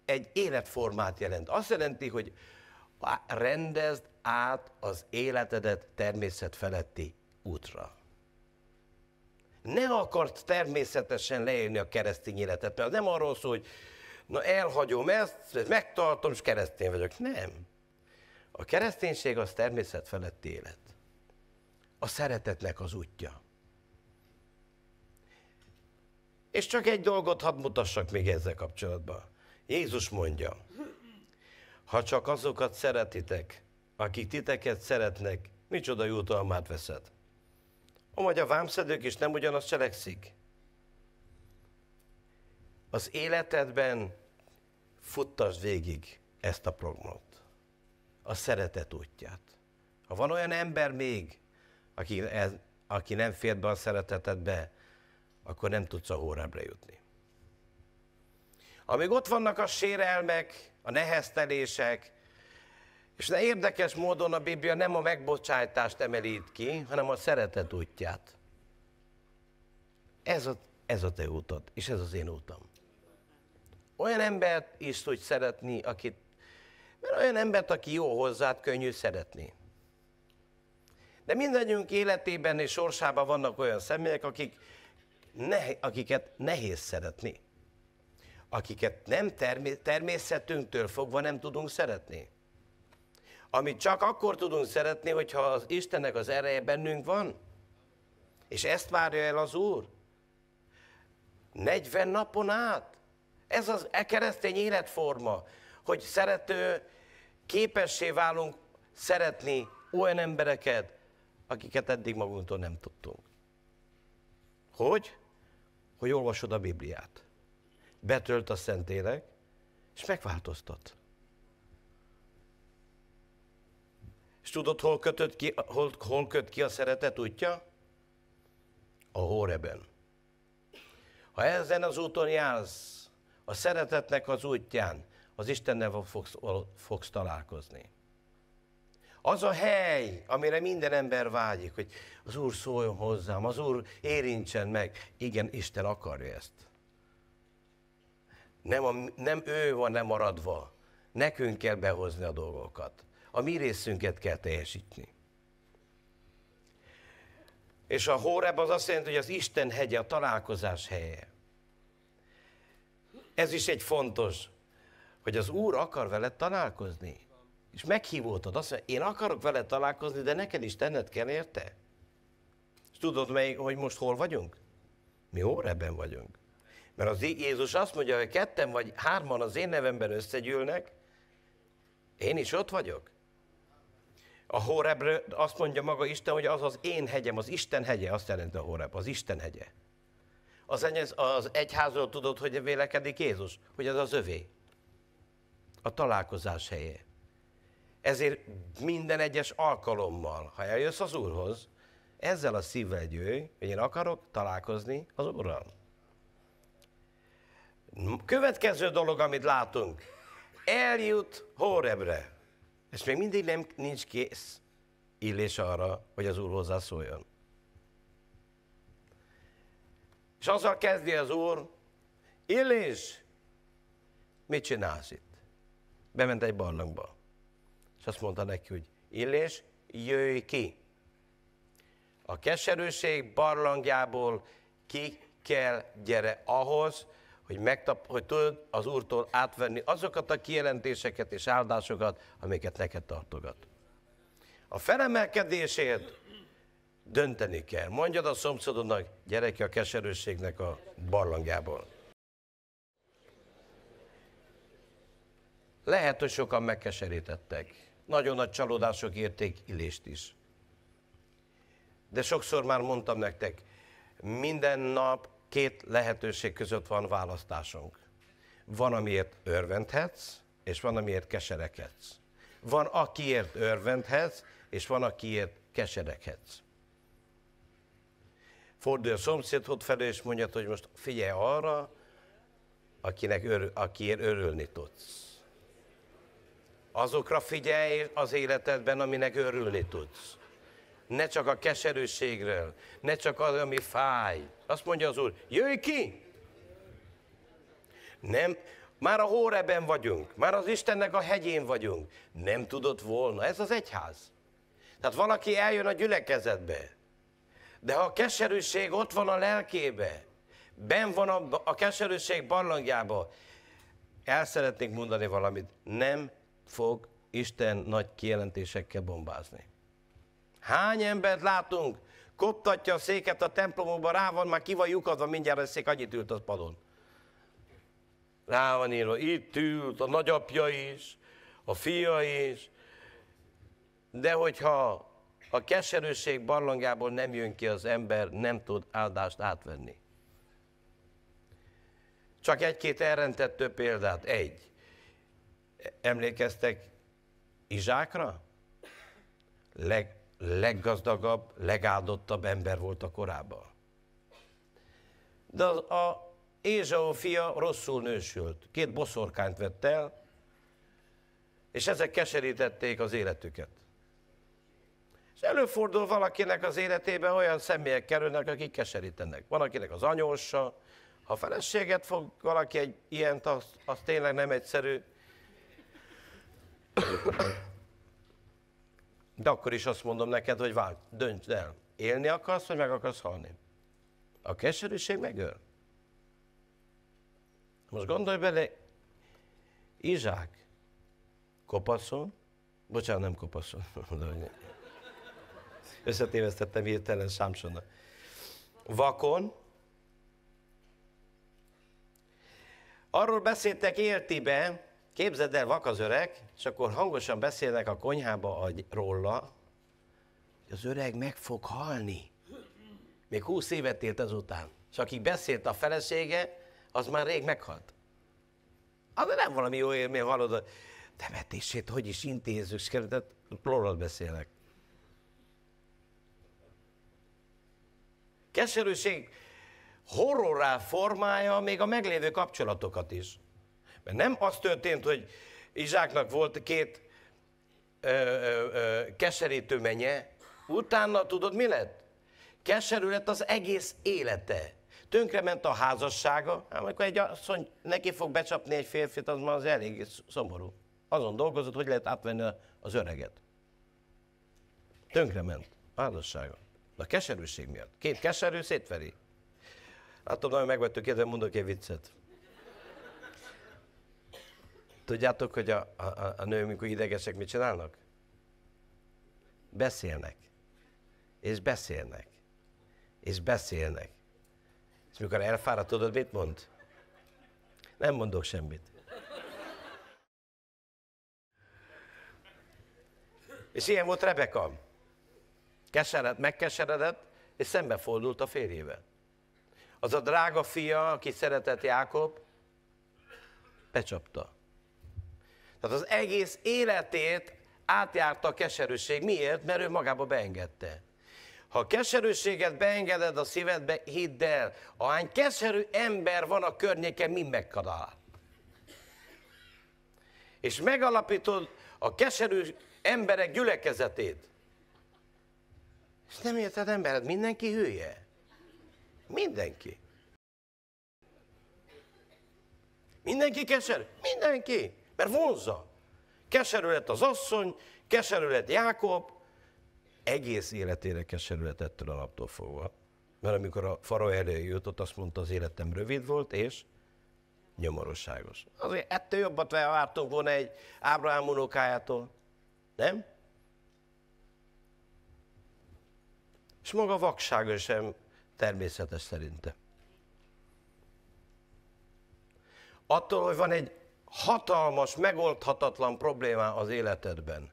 egy életformát jelent. Azt jelenti, hogy rendezd át az életedet természet feletti útra. Ne akart természetesen leélni a keresztény életet, mert nem arról szól, hogy na elhagyom ezt, megtartom, és keresztény vagyok. Nem. A kereszténység az természet feletti élet. A szeretetnek az útja. És csak egy dolgot hadd mutassak még ezzel kapcsolatban. Jézus mondja, ha csak azokat szeretitek, akik titeket szeretnek, micsoda jutalmát veszed. Amúgy a vámszedők is nem ugyanazt cselekszik. Az életedben futtasd végig ezt a programot, a szeretet útját. Ha van olyan ember még, aki, ez, aki nem fér be a szeretetedbe, akkor nem tudsz a hórábra jutni. Amíg ott vannak a sérelmek, a neheztelések, és de érdekes módon a Biblia nem a megbocsájtást emelít ki, hanem a szeretet útját. Ez a, ez a te útad, és ez az én útam. Olyan embert is tudj szeretni, akit, mert olyan embert, aki jó hozzád, könnyű szeretni. De mindannyiunk életében és sorsában vannak olyan személyek, akik ne, akiket nehéz szeretni. Akiket nem termé, természetünktől fogva nem tudunk szeretni amit csak akkor tudunk szeretni, hogyha az Istennek az ereje bennünk van. És ezt várja el az Úr. 40 napon át. Ez az e keresztény életforma, hogy szerető, képessé válunk szeretni olyan embereket, akiket eddig magunktól nem tudtunk. Hogy? Hogy olvasod a Bibliát. Betölt a Szentlélek, és megváltoztat. És tudod, hol, kötött ki, hol, hol köt ki a szeretet útja? A hóreben. Ha ezen az úton jársz, a szeretetnek az útján, az Istennel fogsz, fogsz találkozni. Az a hely, amire minden ember vágyik, hogy az Úr szóljon hozzám, az Úr érintsen meg. Igen, Isten akarja ezt. Nem, a, nem ő van nem maradva. nekünk kell behozni a dolgokat a mi részünket kell teljesíteni. És a Hóreb az azt jelenti, hogy az Isten hegye, a találkozás helye. Ez is egy fontos, hogy az Úr akar veled találkozni. És meghívótad, azt mondja, én akarok veled találkozni, de neked is tenned kell érte. És tudod, melyik, hogy most hol vagyunk? Mi Hóreben vagyunk. Mert az Jézus azt mondja, hogy ketten vagy hárman az én nevemben összegyűlnek, én is ott vagyok. A Hórebre azt mondja maga Isten, hogy az az én hegyem, az Isten hegye, azt jelenti a Horeb, az Isten hegye. Az, enyez, az egyházról tudod, hogy vélekedik Jézus, hogy az az övé. A találkozás helye. Ezért minden egyes alkalommal, ha eljössz az Úrhoz, ezzel a szívvel győj, hogy én akarok találkozni az Úrral. Következő dolog, amit látunk, eljut Hórebre és még mindig nem, nincs kész illés arra, hogy az Úr hozzászóljon. És azzal kezdi az Úr, Illés, mit csinálsz itt? Bement egy barlangba. És azt mondta neki, hogy Illés, jöjj ki. A keserűség barlangjából ki kell gyere ahhoz, hogy, megtap, hogy tudod az Úrtól átvenni azokat a kijelentéseket és áldásokat, amiket neked tartogat. A felemelkedésért dönteni kell. Mondjad a szomszédodnak, gyere ki a keserőségnek a barlangjából. Lehet, hogy sokan megkeserítettek. Nagyon nagy csalódások érték Illést is. De sokszor már mondtam nektek, minden nap két lehetőség között van választásunk. Van, amiért örvendhetsz, és van, amiért keserekedsz. Van, akiért örvendhetsz, és van, akiért keserekedsz. Fordulj a szomszédod felé, és mondja, hogy most figyelj arra, akinek örül, akiért örülni tudsz. Azokra figyelj az életedben, aminek örülni tudsz ne csak a keserűségről, ne csak az, ami fáj. Azt mondja az Úr, jöjj ki! Nem, már a hóreben vagyunk, már az Istennek a hegyén vagyunk. Nem tudott volna, ez az egyház. Tehát valaki eljön a gyülekezetbe, de ha a keserűség ott van a lelkébe, ben van a, a keserűség barlangjába, el szeretnék mondani valamit, nem fog Isten nagy kijelentésekkel bombázni. Hány embert látunk? Koptatja a széket a templomokban, rá van, már ki van lyukadva, mindjárt a szék annyit ült az padon. Rá van írva, itt ült a nagyapja is, a fia is, de hogyha a keserűség barlangából nem jön ki az ember, nem tud áldást átvenni. Csak egy-két elrentettő példát. Egy. Emlékeztek Izsákra? Leg, leggazdagabb, legáldottabb ember volt a korában. De az a Ézsau fia rosszul nősült. Két boszorkányt vett el, és ezek keserítették az életüket. És előfordul valakinek az életében olyan személyek kerülnek, akik keserítenek. Van akinek az anyósa, ha feleséget fog valaki egy ilyent, az, az tényleg nem egyszerű. De akkor is azt mondom neked, hogy vágy, döntsd el. Élni akarsz, vagy meg akarsz halni? A keserűség megöl. Most gondolj bele, Izsák kopaszon, bocsánat, nem kopaszon, összetévesztettem hirtelen Sámsonnal. Vakon, arról beszéltek értibe, Képzeld el, vak az öreg, és akkor hangosan beszélnek a konyhába a róla, hogy az öreg meg fog halni. Még húsz évet élt azután. És aki beszélt a felesége, az már rég meghalt. Az nem valami jó élmény, hallod, a temetését hogy is intézzük, és rólad beszélek. Keserűség horrorá formája még a meglévő kapcsolatokat is. Mert nem az történt, hogy Izsáknak volt két ö, ö, ö, keserítő menye, utána tudod mi lett? Keserű lett az egész élete. Tönkrement a házassága, ám hát amikor egy asszony neki fog becsapni egy férfit, az már az elég szomorú. Azon dolgozott, hogy lehet átvenni az öreget. Tönkrement a házassága. A keserűség miatt. Két keserű szétveri. Látom, nagyon megvettő kérdem, mondok egy viccet. Tudjátok, hogy a, a, a nők, mikor idegesek, mit csinálnak? Beszélnek. És beszélnek. És beszélnek. És mikor elfáradt, tudod, mit mond? Nem mondok semmit. És ilyen volt Rebeka. Keseredett, megkeseredett, és szembefordult a férjével. Az a drága fia, aki szeretett Jákob, becsapta. Tehát az egész életét átjárta a keserűség. Miért? Mert ő magába beengedte. Ha a keserűséget beengeded a szívedbe, hidd el, ahány keserű ember van a környéken, mind megkadál. És megalapítod a keserű emberek gyülekezetét. És nem érted embered, mindenki hülye. Mindenki. Mindenki keserű? Mindenki. Mert vonza. Keserű lett az asszony, keserű lett Jákob, egész életére keserű lett ettől a naptól fogva. Mert amikor a faró elé jutott, azt mondta, az életem rövid volt, és nyomorosságos. Azért ettől jobbat vártunk volna egy Ábrahám unokájától, nem? És maga vaksága sem természetes szerinte. Attól, hogy van egy hatalmas, megoldhatatlan problémá az életedben.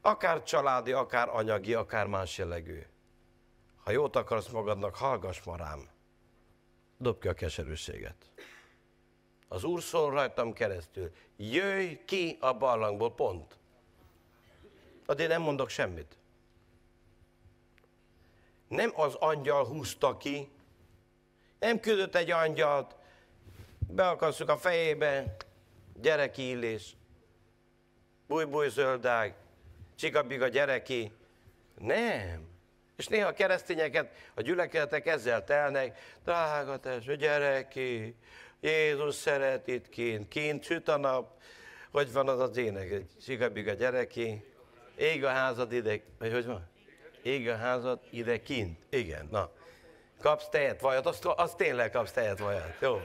Akár családi, akár anyagi, akár más jellegű. Ha jót akarsz magadnak, hallgass ma rám. Dobd ki a keserűséget. Az Úr szól rajtam keresztül. Jöjj ki a barlangból, pont. Addig én nem mondok semmit. Nem az angyal húzta ki, nem küldött egy angyalt, beakasszuk a fejébe, gyereki illés, bújbúj zöldág, csikabiga gyereki. Nem. És néha a keresztényeket, a gyülekezetek ezzel telnek, drága testvér, gyereki, Jézus szeret itt kint, kint süt a nap, hogy van az az ének, egy a gyereki, ég a házad ide, vagy hogy van? Ég a házad ide kint. Igen, na. Kapsz tejet, vajat, azt, azt tényleg kapsz tejet, vajat. Jó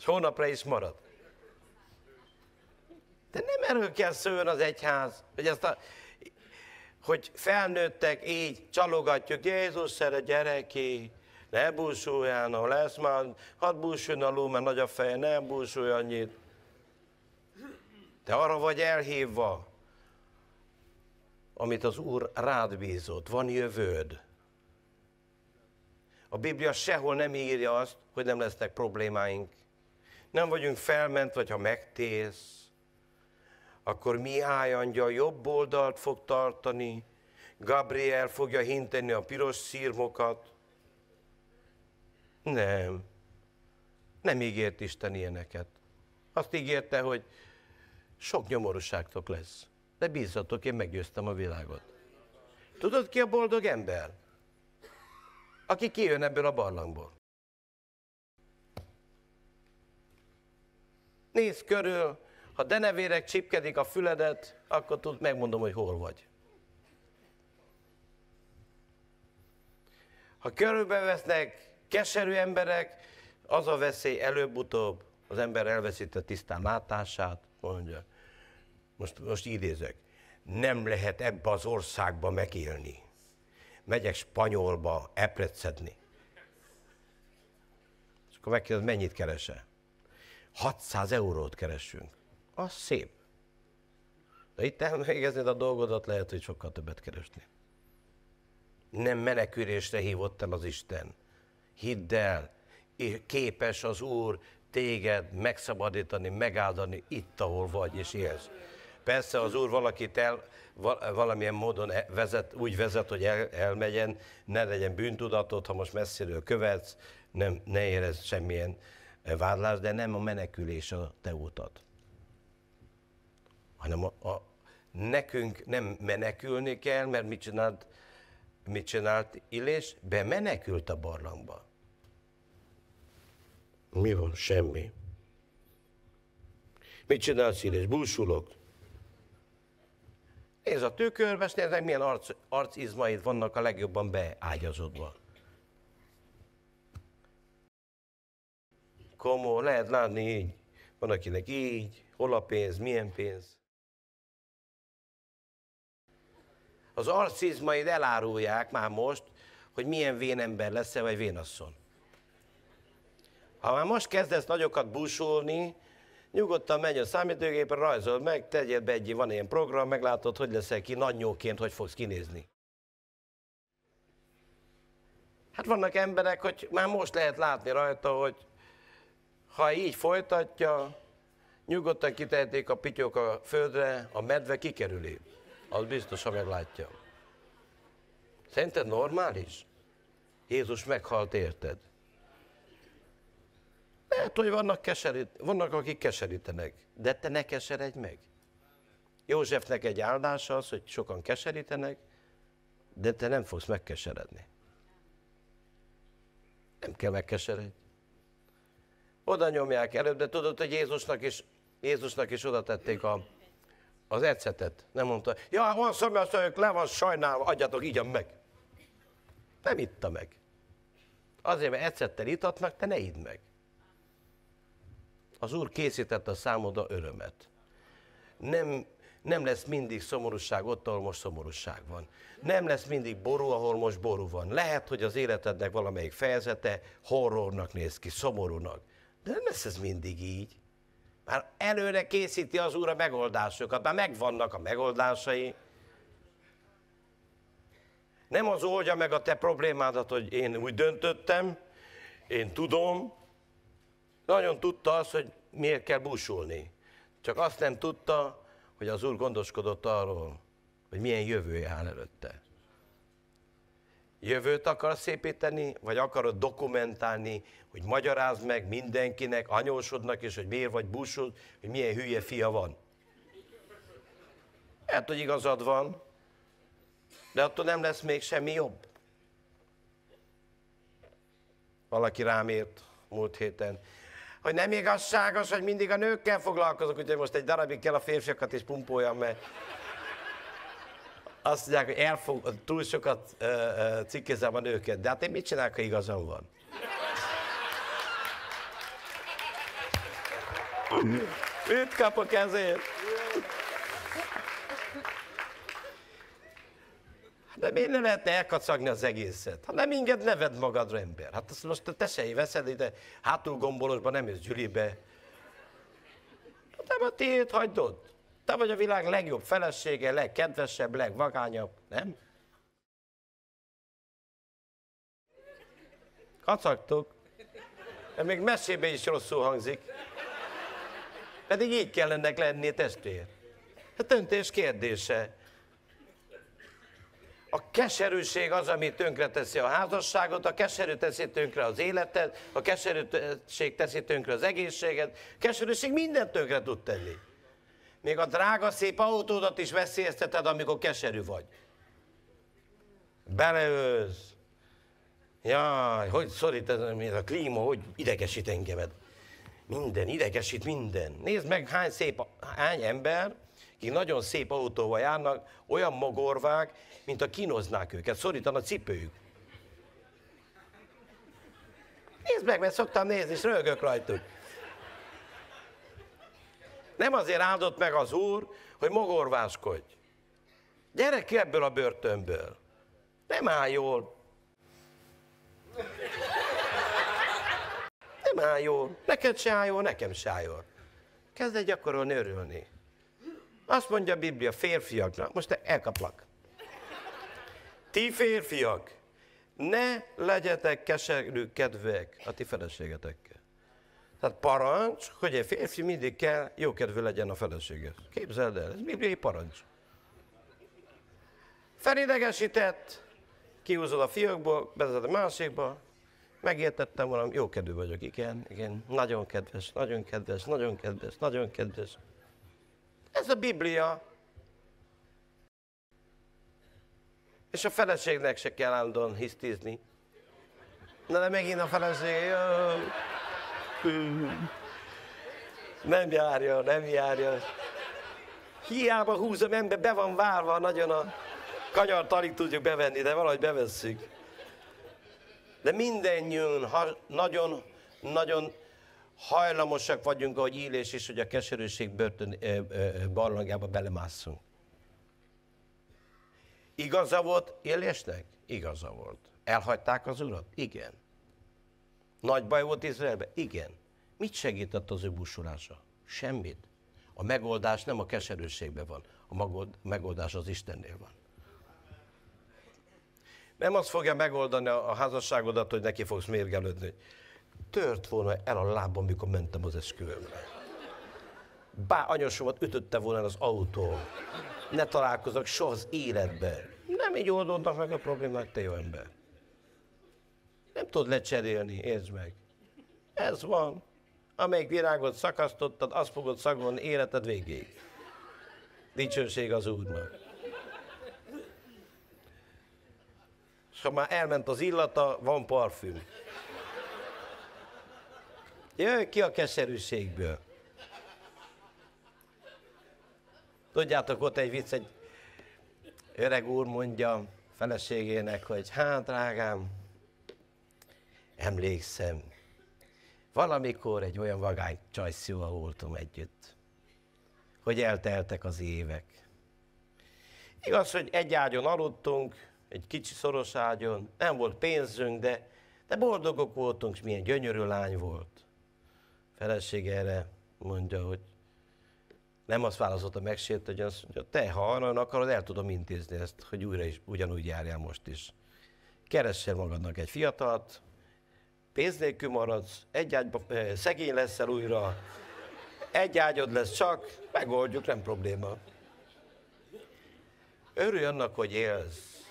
és hónapra is marad. De nem erről kell szőn az egyház, hogy ezt a, hogy felnőttek így, csalogatjuk, Jézus szere gyereki, ne búsulj ha lesz már, hadd búsuljon ló, mert nagy a feje, nem búsulj annyit. Te arra vagy elhívva, amit az Úr rád bízott, van jövőd. A Biblia sehol nem írja azt, hogy nem lesznek problémáink nem vagyunk felment, vagy ha megtérsz, akkor mi ájandja a jobb oldalt fog tartani, Gabriel fogja hinteni a piros szírmokat. Nem. Nem ígért Isten ilyeneket. Azt ígérte, hogy sok nyomorúságtok lesz. De bízzatok, én meggyőztem a világot. Tudod ki a boldog ember? Aki kijön ebből a barlangból. nézz körül, ha denevérek csipkedik a füledet, akkor tud, megmondom, hogy hol vagy. Ha körülbevesznek keserű emberek, az a veszély előbb-utóbb, az ember elveszíti a tisztán látását, mondja. Most, most idézek. Nem lehet ebbe az országba megélni. Megyek Spanyolba eprecedni. És akkor megkérdez, mennyit keresel? 600 eurót keresünk. Az szép. De itt elvégeznéd a dolgodat, lehet, hogy sokkal többet keresni. Nem menekülésre hívott el az Isten. Hidd el, képes az Úr téged megszabadítani, megáldani itt, ahol vagy és élsz. Persze az Úr valakit el, valamilyen módon e, vezet, úgy vezet, hogy el, elmegyen, ne legyen bűntudatod, ha most messziről követsz, nem, ne érez semmilyen vádlás, de nem a menekülés a te útad. Hanem a, a, nekünk nem menekülni kell, mert mit csinált, mit csinált Illés? Bemenekült a barlangba. Mi van? Semmi. Mit csinálsz, Illés? Búsulok. Ez a tükörbe, ezek milyen arc, arcizmaid vannak a legjobban beágyazodva. komoly, lehet látni így. Van akinek így, hol a pénz, milyen pénz. Az arcizmaid elárulják már most, hogy milyen vénember lesz-e, vagy vénasszon. Ha már most kezdesz nagyokat busulni, nyugodtan menj a számítógépre, rajzold meg, tegyél be egy, van ilyen program, meglátod, hogy leszel ki nagynyóként, hogy fogsz kinézni. Hát vannak emberek, hogy már most lehet látni rajta, hogy ha így folytatja, nyugodtan kitehetik a pityók a földre, a medve kikerüli. Az biztos, ha meglátja. Szerinted normális? Jézus meghalt, érted? Lehet, hogy vannak, keserít, vannak, akik keserítenek, de te ne keseredj meg. Józsefnek egy áldása az, hogy sokan keserítenek, de te nem fogsz megkeseredni. Nem kell megkeseredni oda nyomják előbb, de tudod, hogy Jézusnak is, Jézusnak is oda tették a, az ecetet. Nem mondta, ja, van szomjasztők, le van sajnálva, adjatok, igyam meg. Nem itta meg. Azért, mert ecettel itatnak, te ne idd meg. Az Úr készített a számodra örömet. Nem, nem lesz mindig szomorúság ott, ahol most szomorúság van. Nem lesz mindig ború, ahol most ború van. Lehet, hogy az életednek valamelyik fejezete horrornak néz ki, szomorúnak. De nem lesz ez mindig így. Már előre készíti az Úr a megoldásokat, már megvannak a megoldásai. Nem az oldja meg a te problémádat, hogy én úgy döntöttem, én tudom. Nagyon tudta azt, hogy miért kell búsulni. Csak azt nem tudta, hogy az Úr gondoskodott arról, hogy milyen jövője áll előtte jövőt akarsz szépíteni, vagy akarod dokumentálni, hogy magyarázd meg mindenkinek, anyósodnak is, hogy miért vagy busod, hogy milyen hülye fia van. Hát, hogy igazad van, de attól nem lesz még semmi jobb. Valaki rám ért múlt héten, hogy nem igazságos, hogy mindig a nőkkel foglalkozok, úgyhogy most egy darabig kell a férfiakat is pumpoljam, mert azt mondják, hogy elfog, túl sokat uh, cikkezem a nőket, de hát én mit csinálok, ha igazam van? Mit kapok ezért? De miért nem lehetne elkacagni az egészet? ha nem inged, ne vedd magadra ember. Hát azt most te tesei veszed ide, hátul gombolosban nem jössz Gyülibe. Hát nem a tiéd, hagyd ott. Te vagy a világ legjobb felesége, legkedvesebb, legvagányabb, nem? Kacagtok? De még mesébe is rosszul hangzik. Pedig így kellene lenni testvér. A döntés kérdése. A keserűség az, ami tönkre teszi a házasságot, a keserű teszi tönkre az életet, a keserűség teszi tönkre az egészséget, a keserűség mindent tönkre tud tenni. Még a drága szép autódat is veszélyezteted, amikor keserű vagy. Beleőz. Jaj, hogy szorít ez a klíma, hogy idegesít engemet. Minden, idegesít minden. Nézd meg, hány, szép, hány ember, akik nagyon szép autóval járnak, olyan magorvák, mint a kínoznák őket, szorítan a cipőjük. Nézd meg, mert szoktam nézni, és rögök rajtuk. Nem azért áldott meg az Úr, hogy mogorváskodj. Gyere ki ebből a börtönből. Nem áll jól. Nem áll jól. Neked se áll jól, nekem se áll jól. Kezd egy gyakorolni, örülni. Azt mondja a Biblia férfiaknak, most te elkaplak. Ti férfiak, ne legyetek keserű kedvek a ti feleségetek. Tehát parancs, hogy egy férfi mindig kell jókedvű legyen a felesége. Képzeld el, ez bibliai parancs. Felidegesített, kihúzod a fiókból, bezed a másikba, megértettem valam, jókedvű vagyok, igen, igen, nagyon kedves, nagyon kedves, nagyon kedves, nagyon kedves. Ez a Biblia. És a feleségnek se kell állandóan hisztizni. Na de megint a feleség. jó. Nem járja, nem járja. Hiába húzom ember, be van várva nagyon a kanyart alig tudjuk bevenni, de valahogy bevesszük. De mindennyiön nagyon, nagyon hajlamosak vagyunk, ahogy Illés is, hogy a keserűség börtön ö, ö, barlangjába belemásszunk. Igaza volt élésnek? Igaza volt. Elhagyták az urat? Igen. Nagy baj volt Izraelben? Igen. Mit segített az ő busulása? Semmit. A megoldás nem a keserőségben van, a megoldás az Istennél van. Nem azt fogja megoldani a házasságodat, hogy neki fogsz mérgelődni. Tört volna el a lábam, mikor mentem az esküvőmre. Bá, anyosomat ütötte volna az autó. Ne találkozok soha az életben. Nem így oldódnak meg a problémák, te jó ember nem tudod lecserélni, értsd meg. Ez van. Amelyik virágot szakasztottad, azt fogod szagolni életed végéig. Dicsőség az Úrnak. És ha már elment az illata, van parfüm. Jöjj ki a keserűségből. Tudjátok, ott egy vicc, egy öreg úr mondja feleségének, hogy hát, drágám, Emlékszem, valamikor egy olyan vagány csajszival voltunk együtt, hogy elteltek az évek. Igaz, hogy egy ágyon aludtunk, egy kicsi szoros ágyon, nem volt pénzünk, de, de boldogok voltunk, és milyen gyönyörű lány volt. A feleség erre mondja, hogy nem azt válaszolta megsért, hogy azt mondja, te, ha arra akarod, el tudom intézni ezt, hogy újra is ugyanúgy járjál most is. Keressél magadnak egy fiatalt, pénz nélkül maradsz, egy ágyba, szegény leszel újra, egy ágyod lesz csak, megoldjuk, nem probléma. Örülj annak, hogy élsz.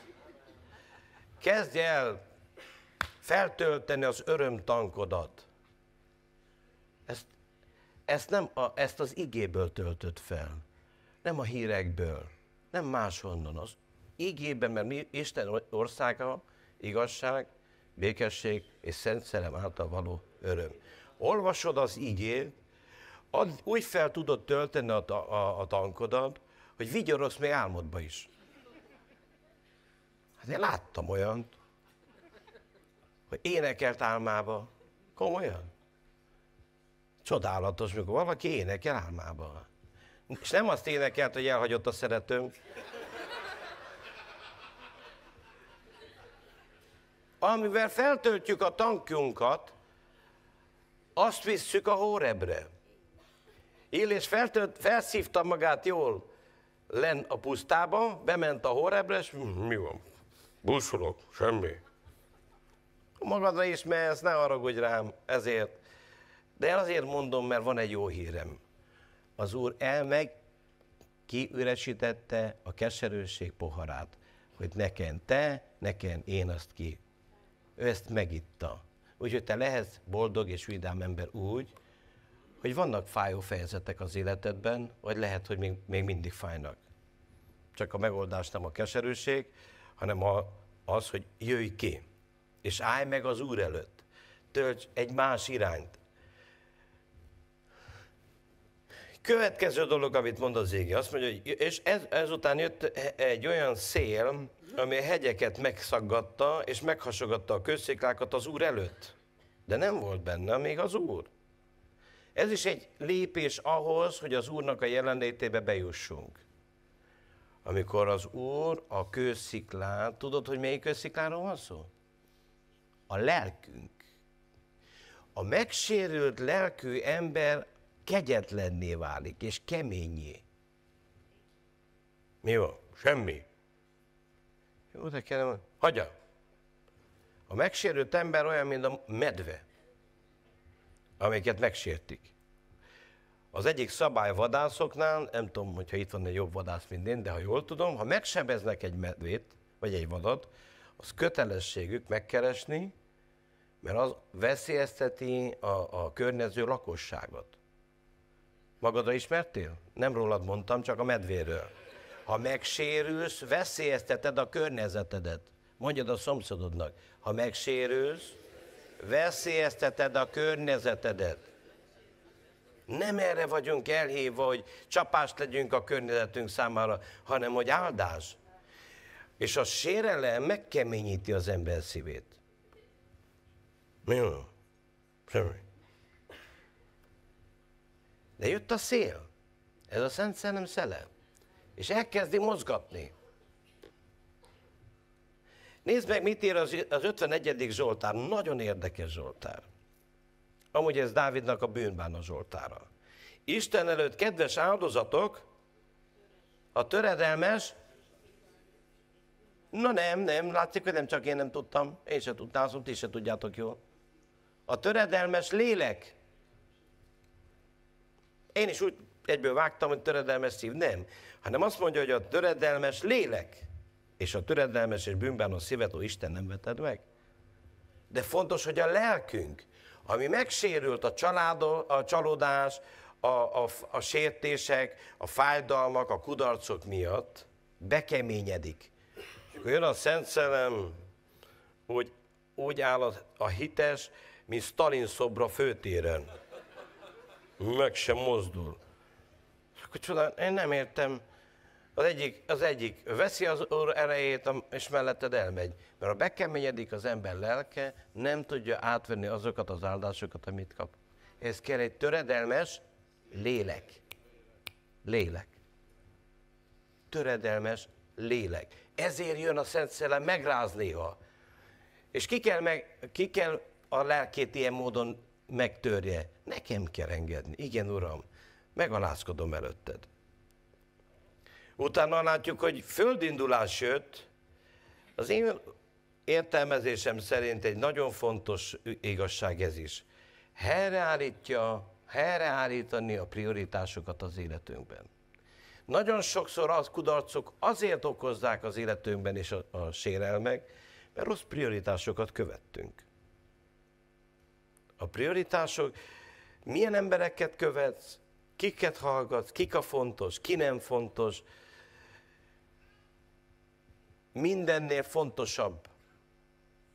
Kezdj el feltölteni az örömtankodat. Ezt, ezt, nem a, ezt az igéből töltött fel, nem a hírekből, nem máshonnan. Az igében, mert mi Isten országa, igazság, békesség és Szent Szellem által való öröm. Olvasod az igét, ad, úgy fel tudod tölteni a, a, a tankodat, hogy vigyorosz még álmodba is. Hát én láttam olyant, hogy énekelt álmába. Komolyan? Csodálatos, mikor valaki énekel álmába. És nem azt énekelt, hogy elhagyott a szeretőm, amivel feltöltjük a tankjunkat, azt visszük a hórebre. Illés feltölt, felszívta magát jól len a pusztába, bement a hórebre, és mi van? Buszolok, semmi. Magadra ismersz, ne haragudj rám ezért. De azért mondom, mert van egy jó hírem. Az Úr elmeg kiüresítette a keserőség poharát, hogy nekem te, nekem én azt ki ő ezt megitta. Úgyhogy te lehetsz boldog és vidám ember úgy, hogy vannak fájó fejezetek az életedben, vagy lehet, hogy még, még mindig fájnak. Csak a megoldás nem a keserűség, hanem a, az, hogy jöjj ki, és állj meg az Úr előtt. Tölts egy más irányt, Következő dolog, amit mond az égi, azt mondja, hogy, és ez, ezután jött e, egy olyan szél, ami a hegyeket megszaggatta, és meghasogatta a közszéklákat az úr előtt. De nem volt benne még az úr. Ez is egy lépés ahhoz, hogy az úrnak a jelenlétébe bejussunk. Amikor az úr a kősziklát, tudod, hogy melyik kőszikláról van szó? A lelkünk. A megsérült lelkű ember kegyetlenné válik, és keményé. Mi van? Semmi. Jó, de kellem, hagyja. A megsérült ember olyan, mint a medve, amiket megsértik. Az egyik szabály vadászoknál, nem tudom, hogyha itt van egy jobb vadász, mint én, de ha jól tudom, ha megsebeznek egy medvét, vagy egy vadat, az kötelességük megkeresni, mert az veszélyezteti a, a környező lakosságot. Magadra ismertél? Nem rólad mondtam, csak a medvéről. Ha megsérülsz, veszélyezteted a környezetedet. Mondjad a szomszédodnak. Ha megsérülsz, veszélyezteted a környezetedet. Nem erre vagyunk elhívva, hogy csapást legyünk a környezetünk számára, hanem hogy áldás. És a sérelem megkeményíti az ember szívét. Mi van? Semmi. De jött a szél, ez a Szent Szellem szele, és elkezdi mozgatni. Nézd meg, mit ír az, 51. Zsoltár, nagyon érdekes Zsoltár. Amúgy ez Dávidnak a bűnbána Zsoltára. Isten előtt kedves áldozatok, a töredelmes, na nem, nem, látszik, hogy nem csak én nem tudtam, én se tudtam, azt ti se tudjátok jól. A töredelmes lélek én is úgy egyből vágtam, hogy töredelmes szív. Nem. Hanem azt mondja, hogy a töredelmes lélek és a töredelmes és a szívet, ó Isten, nem veted meg. De fontos, hogy a lelkünk, ami megsérült a, családo, a csalódás, a, a, a sértések, a fájdalmak, a kudarcok miatt, bekeményedik. És akkor jön a Szent Szelem, hogy úgy áll a, a hites, mint Stalin szobra főtéren meg sem mozdul. Akkor csodán, én nem értem, az egyik, az egyik veszi az úr erejét, és melletted elmegy. Mert ha bekeményedik az ember lelke, nem tudja átvenni azokat az áldásokat, amit kap. Ez kell egy töredelmes lélek. Lélek. Töredelmes lélek. Ezért jön a Szent Szellem megrázni, És ki kell, meg, ki kell a lelkét ilyen módon megtörje, nekem kell engedni. Igen, Uram, megalázkodom előtted. Utána látjuk, hogy földindulás jött, az én értelmezésem szerint egy nagyon fontos igazság ez is. Helyreállítja, helyreállítani a prioritásokat az életünkben. Nagyon sokszor az kudarcok azért okozzák az életünkben és a, a sérelmek, mert rossz prioritásokat követtünk a prioritások, milyen embereket követsz, kiket hallgatsz, kik a fontos, ki nem fontos. Mindennél fontosabb,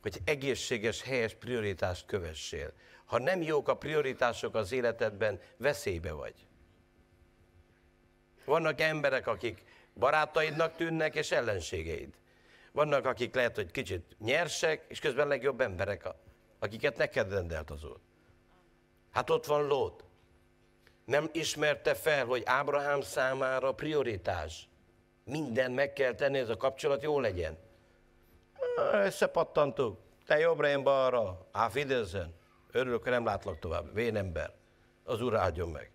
hogy egészséges, helyes prioritást kövessél. Ha nem jók a prioritások az életedben, veszélybe vagy. Vannak emberek, akik barátaidnak tűnnek, és ellenségeid. Vannak, akik lehet, hogy kicsit nyersek, és közben legjobb emberek akiket neked rendelt az Úr. Hát ott van Lót. Nem ismerte fel, hogy Ábrahám számára prioritás. Minden meg kell tenni, ez a kapcsolat jó legyen. Összepattantuk. Te jobbra, én balra. Á, Fideszen. Örülök, nem látlak tovább. Vén ember. Az Úr áldjon meg.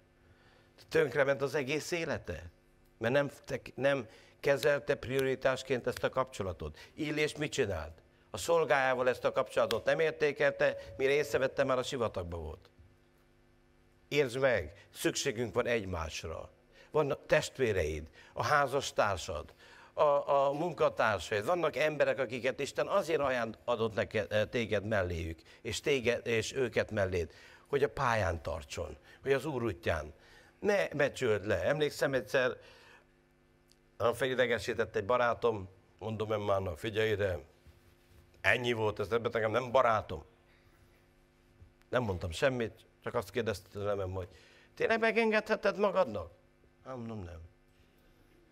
Tönkrement az egész élete. Mert nem, te, nem kezelte prioritásként ezt a kapcsolatot. Illés mit csinált? a szolgájával ezt a kapcsolatot nem értékelte, mire észrevette, már a sivatagba volt. Érz meg, szükségünk van egymásra. Vannak testvéreid, a házastársad, a, a munkatársaid, vannak emberek, akiket Isten azért ajánl adott neked, eh, téged melléjük, és, téged, és őket melléd, hogy a pályán tartson, hogy az Úr útján. Ne becsüld le. Emlékszem egyszer, felidegesített egy barátom, mondom már, figyelj ide, Ennyi volt, ez ebben nekem nem barátom. Nem mondtam semmit, csak azt kérdezte nem hogy tényleg megengedheted magadnak? Nem, hát mondom, nem.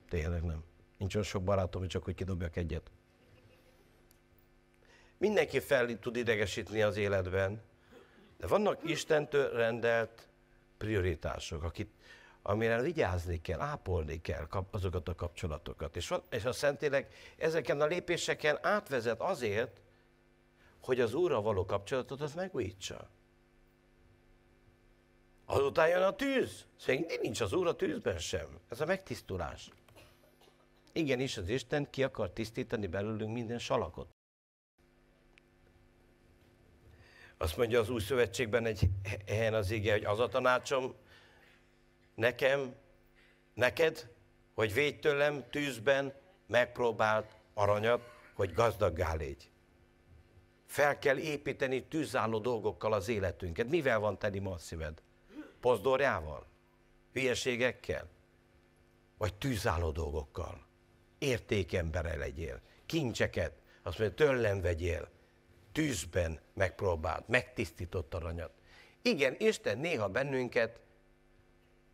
Tényleg nem. Nincs olyan sok barátom, hogy csak hogy kidobjak egyet. Mindenki fel tud idegesíteni az életben, de vannak Istentől rendelt prioritások, akit, amire vigyázni kell, ápolni kell azokat a kapcsolatokat. És, van, és a Szentlélek ezeken a lépéseken átvezet azért, hogy az Úrra való kapcsolatot az megújítsa. Azután jön a tűz. Szóval nincs az Úr a tűzben sem. Ez a megtisztulás. Igenis, az Isten ki akar tisztítani belőlünk minden salakot. Azt mondja az Új Szövetségben egy helyen az ige, hogy az a tanácsom, nekem, neked, hogy védj tőlem tűzben megpróbált aranyat, hogy gazdaggá légy. Fel kell építeni tűzálló dolgokkal az életünket. Mivel van teli ma a szíved? Pozdorjával? Hülyeségekkel? Vagy tűzálló dolgokkal? Értékembere legyél. Kincseket, azt mondja, tőlem vegyél. Tűzben megpróbált, megtisztított aranyat. Igen, Isten néha bennünket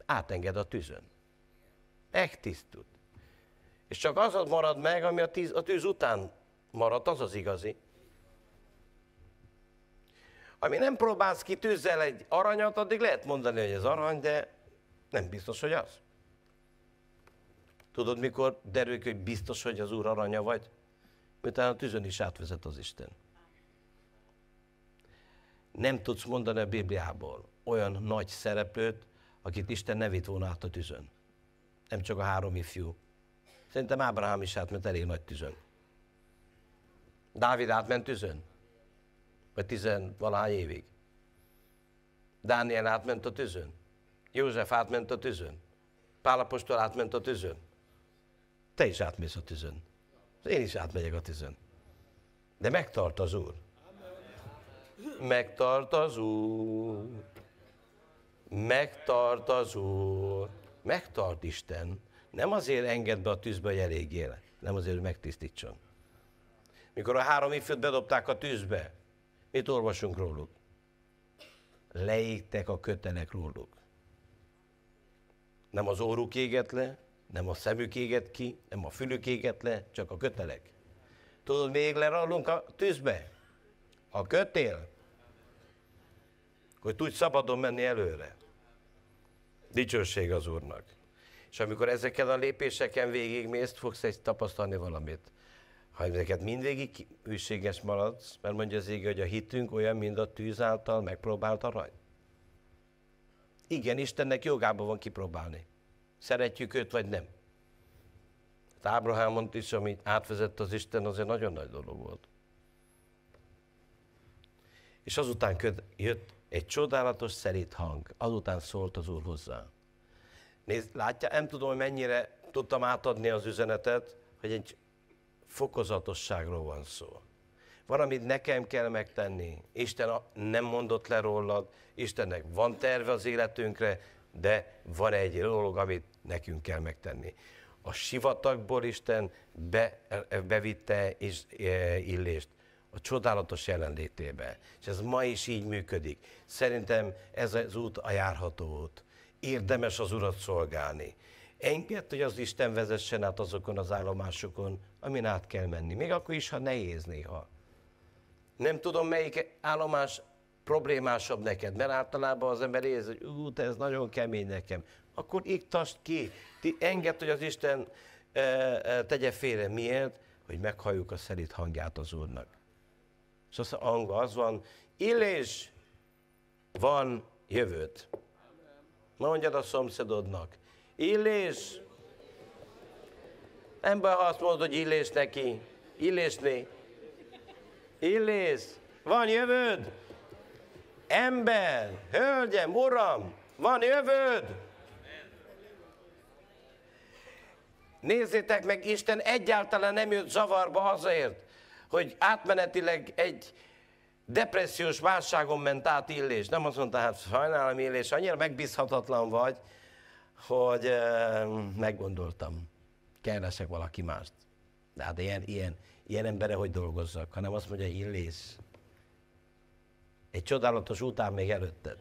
átenged a tűzön. Megtisztult. És csak az marad meg, ami a, tűz, a tűz után maradt, az az igazi. Ami nem próbálsz ki tűzzel egy aranyat, addig lehet mondani, hogy ez arany, de nem biztos, hogy az. Tudod, mikor derül ki, hogy biztos, hogy az Úr aranya vagy? Miután a tűzön is átvezet az Isten. Nem tudsz mondani a Bibliából olyan nagy szereplőt, akit Isten nevét volna át a tüzön. Nem csak a három ifjú. Szerintem Ábrahám is átment elég nagy tüzön. Dávid átment tüzön? Vagy tizenvalahány évig? Dániel átment a tüzön? József átment a tüzön? Pálapostól átment a tüzön? Te is átmész a tüzön. Én is átmegyek a tüzön. De megtart az Úr. Megtart az Úr. Megtart az Úr. Megtart Isten. Nem azért enged be a tűzbe, hogy elégére. Nem azért, hogy megtisztítson. Mikor a három ifjút bedobták a tűzbe, mit olvasunk róluk? Leégtek a kötelek róluk. Nem az óruk égett le, nem a szemük égett ki, nem a fülük égett le, csak a kötelek. Tudod, még lerallunk a tűzbe? A kötél? Hogy tudj szabadon menni előre. Dicsőség az Úrnak. És amikor ezeken a lépéseken végigmész, fogsz egy tapasztalni valamit. Ha ezeket mindvégig hűséges maradsz, mert mondja az ég, hogy a hitünk olyan, mint a tűz által megpróbált arany. Igen, Istennek jogában van kipróbálni. Szeretjük őt, vagy nem. Hát Ábrahámot is, amit átvezett az Isten, azért nagyon nagy dolog volt. És azután jött egy csodálatos szerét hang. Azután szólt az Úr hozzá. Nézd, látja, nem tudom, hogy mennyire tudtam átadni az üzenetet, hogy egy fokozatosságról van szó. amit nekem kell megtenni. Isten nem mondott le rólad, Istennek van terve az életünkre, de van egy dolog, amit nekünk kell megtenni. A sivatagból Isten be, bevitte is, e, illést a csodálatos jelenlétébe. És ez ma is így működik. Szerintem ez az út a járható út. Érdemes az Urat szolgálni. Engedd, hogy az Isten vezessen át azokon az állomásokon, amin át kell menni. Még akkor is, ha nehéz néha. Nem tudom, melyik állomás problémásabb neked, mert általában az ember érzi, hogy ú, te ez nagyon kemény nekem. Akkor iktasd ki, ti engedd, hogy az Isten e, e, tegye félre. Miért? Hogy meghalljuk a szerint hangját az Úrnak. És az angol az van, illés van jövőt. Mondjad a szomszédodnak. Illés. Ember, ha azt mondod, hogy illés neki, illésné, illés, van jövőd? Ember, hölgyem, uram, van jövőd? Nézzétek meg, Isten egyáltalán nem jött zavarba azért, hogy átmenetileg egy depressziós válságon ment át Illés. Nem azt mondta, hát sajnálom Illés, annyira megbízhatatlan vagy, hogy euh, meggondoltam, keresek valaki mást. De hát ilyen, ilyen, ilyen embere hogy dolgozzak, hanem azt mondja, Illés, egy csodálatos után még előtted.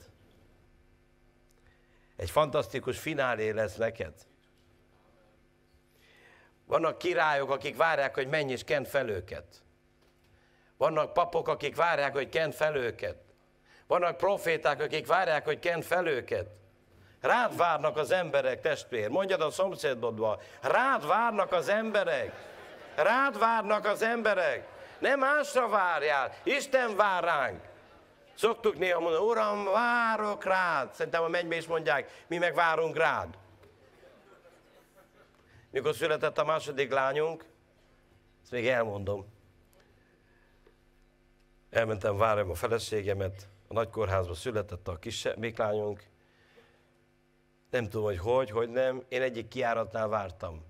Egy fantasztikus finálé lesz neked. Vannak királyok, akik várják, hogy menj és kent fel őket. Vannak papok, akik várják, hogy kent fel őket. Vannak proféták, akik várják, hogy kent fel őket. Rád várnak az emberek, testvér. Mondjad a szomszédodba, rád várnak az emberek. Rád várnak az emberek. Nem másra várjál. Isten vár ránk. Szoktuk néha mondani, Uram, várok rád. Szerintem a mennybe is mondják, mi meg várunk rád. Mikor született a második lányunk, ezt még elmondom, Elmentem várjam a feleségemet, a nagykórházba született a kis Miklányunk. Nem tudom, hogy hogy, hogy nem. Én egyik kiáratnál vártam.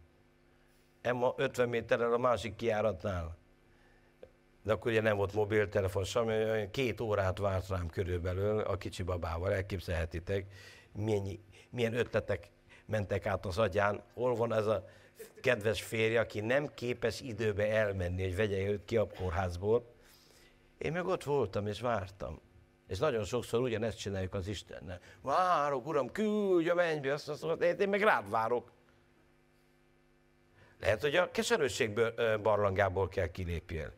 Emma 50 méterrel a másik kiáratnál. De akkor ugye nem volt mobiltelefon, semmi, két órát várt rám körülbelül a kicsi babával, elképzelhetitek, milyen, milyen ötletek mentek át az agyán, hol van ez a kedves férje, aki nem képes időbe elmenni, hogy vegye őt ki a kórházból, én meg ott voltam és vártam. És nagyon sokszor ugyanezt csináljuk az Istennel. Várok, Uram, küldj a mennybe, azt mondom, én meg rád várok. Lehet, hogy a keserőség barlangából kell kilépjél.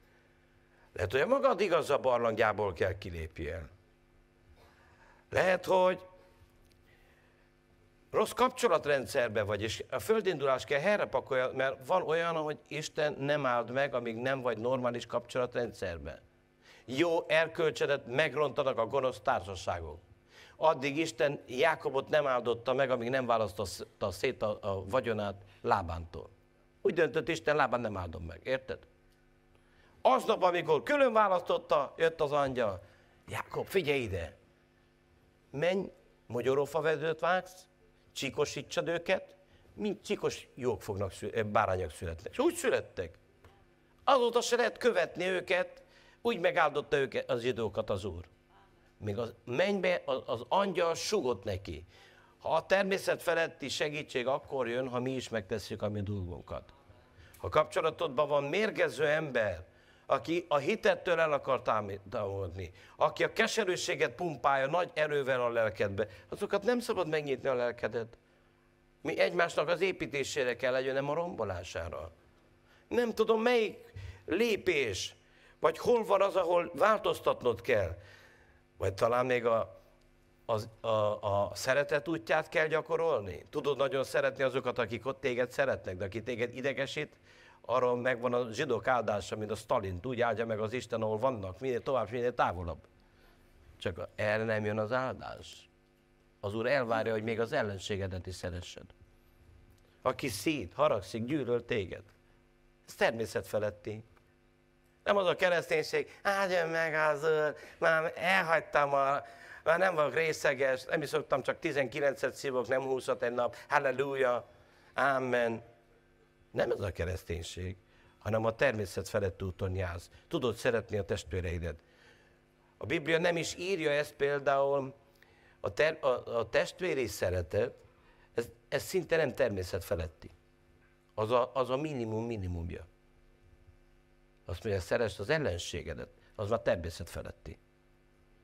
Lehet, hogy a magad igaza barlangjából kell kilépjél. Lehet, hogy rossz kapcsolatrendszerbe vagy, és a földindulás kell helyre pakolja, mert van olyan, hogy Isten nem áld meg, amíg nem vagy normális kapcsolatrendszerben jó erkölcsedet megrontanak a gonosz társaságok. Addig Isten Jákobot nem áldotta meg, amíg nem választotta szét a, a vagyonát Lábántól. Úgy döntött Isten, Lábán nem áldom meg, érted? Aznap, amikor külön választotta, jött az angyal. Jákob, figyelj ide! Menj, magyarófa vedőt vágsz, csikosítsad őket, mint csikos jók fognak, bárányok születnek. És úgy születtek. Azóta se lehet követni őket, úgy megáldotta őket, az zsidókat az Úr. Még az mennybe az, az angyal sugott neki. Ha a természet feletti segítség akkor jön, ha mi is megtesszük a mi dolgunkat. Ha kapcsolatodban van mérgező ember, aki a hitettől el akar támadni, aki a keserűséget pumpálja nagy erővel a lelkedbe, azokat nem szabad megnyitni a lelkedet. Mi egymásnak az építésére kell legyen, nem a rombolására. Nem tudom, melyik lépés vagy hol van az, ahol változtatnod kell? Vagy talán még a, a, a, a szeretet útját kell gyakorolni? Tudod nagyon szeretni azokat, akik ott téged szeretnek, de aki téged idegesít, arról megvan a zsidók áldása, mint a Stalin. úgy áldja meg az Isten, ahol vannak, minél tovább, minél távolabb. Csak el nem jön az áldás. Az Úr elvárja, hogy még az ellenségedet is szeressed. Aki szét, haragszik, gyűlöl téged. Ez természet feletti. Nem az a kereszténység, áldjon meg az Úr, már elhagytam a már nem vagyok részeges, nem is szoktam, csak 19-et szívok, nem 20 egy nap, halleluja, ámen. Nem ez a kereszténység, hanem a természet felett úton jársz. Tudod szeretni a testvéreidet. A Biblia nem is írja ezt például, a, ter, a, a testvéri szeretet, ez, ez szinte nem természet feletti. Az a, az a minimum minimumja. Azt mondja, szeresd az ellenségedet, az már természet feletti.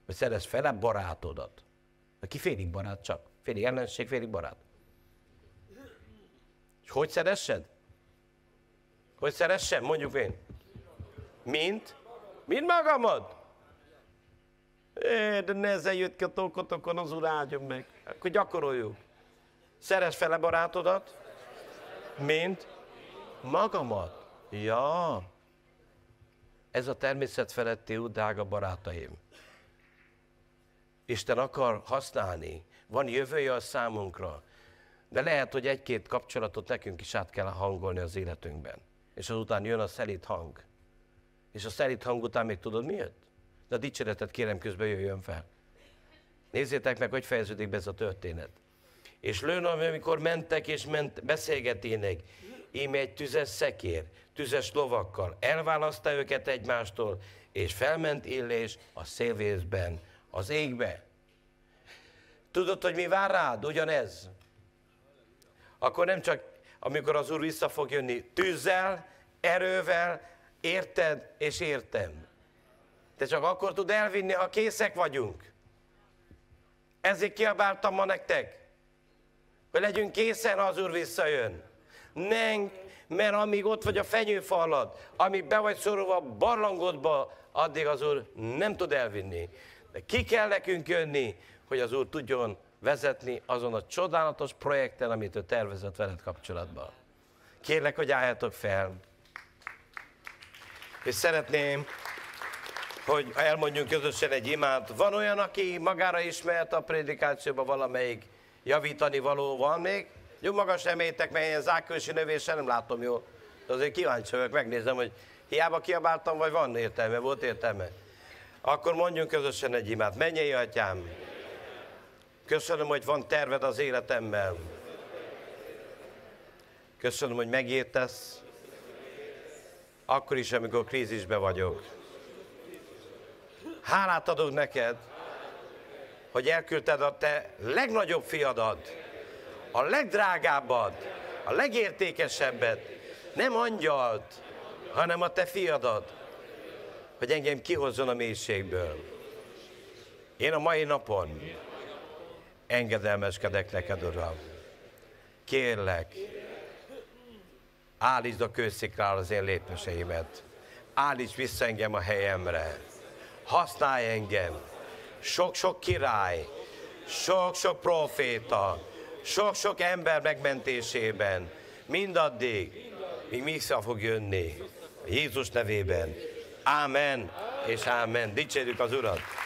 Vagy szeresd felem barátodat. Aki félig barát csak. Félig ellenség, félig barát. És hogy szeressed? Hogy szeressem, mondjuk én? Mint? Mint magamat? É, de nehezen jött ki a tókotokon, az úr áldjon meg. Akkor gyakoroljuk. Szeres fele barátodat, mint magamat. Ja, ez a természet feletti út, drága barátaim. Isten akar használni, van jövője a számunkra, de lehet, hogy egy-két kapcsolatot nekünk is át kell hangolni az életünkben. És azután jön a szelít hang. És a szelít hang után még tudod mi jött? De a dicséretet kérem közben jöjjön fel. Nézzétek meg, hogy fejeződik be ez a történet. És lőn, amikor mentek és ment, beszélgetének, íme egy tüzes szekér, tüzes lovakkal, elválasztja őket egymástól, és felment Illés a szélvészben, az égbe. Tudod, hogy mi vár rád? Ugyanez. Akkor nem csak, amikor az Úr vissza fog jönni tűzzel, erővel, érted és értem. De csak akkor tud elvinni, ha készek vagyunk. Ezért kiabáltam ma nektek, hogy legyünk készen, ha az Úr visszajön. Nem, mert amíg ott vagy a fenyőfalad, amíg be vagy szorulva a barlangodba, addig az Úr nem tud elvinni. De ki kell nekünk jönni, hogy az Úr tudjon vezetni azon a csodálatos projekten, amit ő tervezett veled kapcsolatban. Kérlek, hogy álljatok fel. És szeretném, hogy elmondjunk közösen egy imát. Van olyan, aki magára ismert a prédikációban valamelyik javítani való van még? Jó magas étek, mert ilyen zákősi növéssel nem látom jól. De azért kíváncsi vagyok, megnézem, hogy hiába kiabáltam, vagy van értelme, volt értelme. Akkor mondjunk közösen egy imát. Menjél, atyám! Köszönöm, hogy van terved az életemmel. Köszönöm, hogy megértesz. Akkor is, amikor krízisbe vagyok. Hálát adok neked, hogy elküldted a te legnagyobb fiadat, a legdrágábbat, a legértékesebbet, nem angyalt, hanem a te fiadat, hogy engem kihozzon a mélységből. Én a mai napon engedelmeskedek neked, Uram. Kérlek, állítsd a kőszikrára az én lépéseimet. Állíts vissza engem a helyemre. Használj engem. Sok-sok király, sok-sok proféta, sok-sok ember megmentésében, mindaddig, míg vissza fog jönni. Jézus nevében. Ámen és ámen. Dicsérjük az Urat!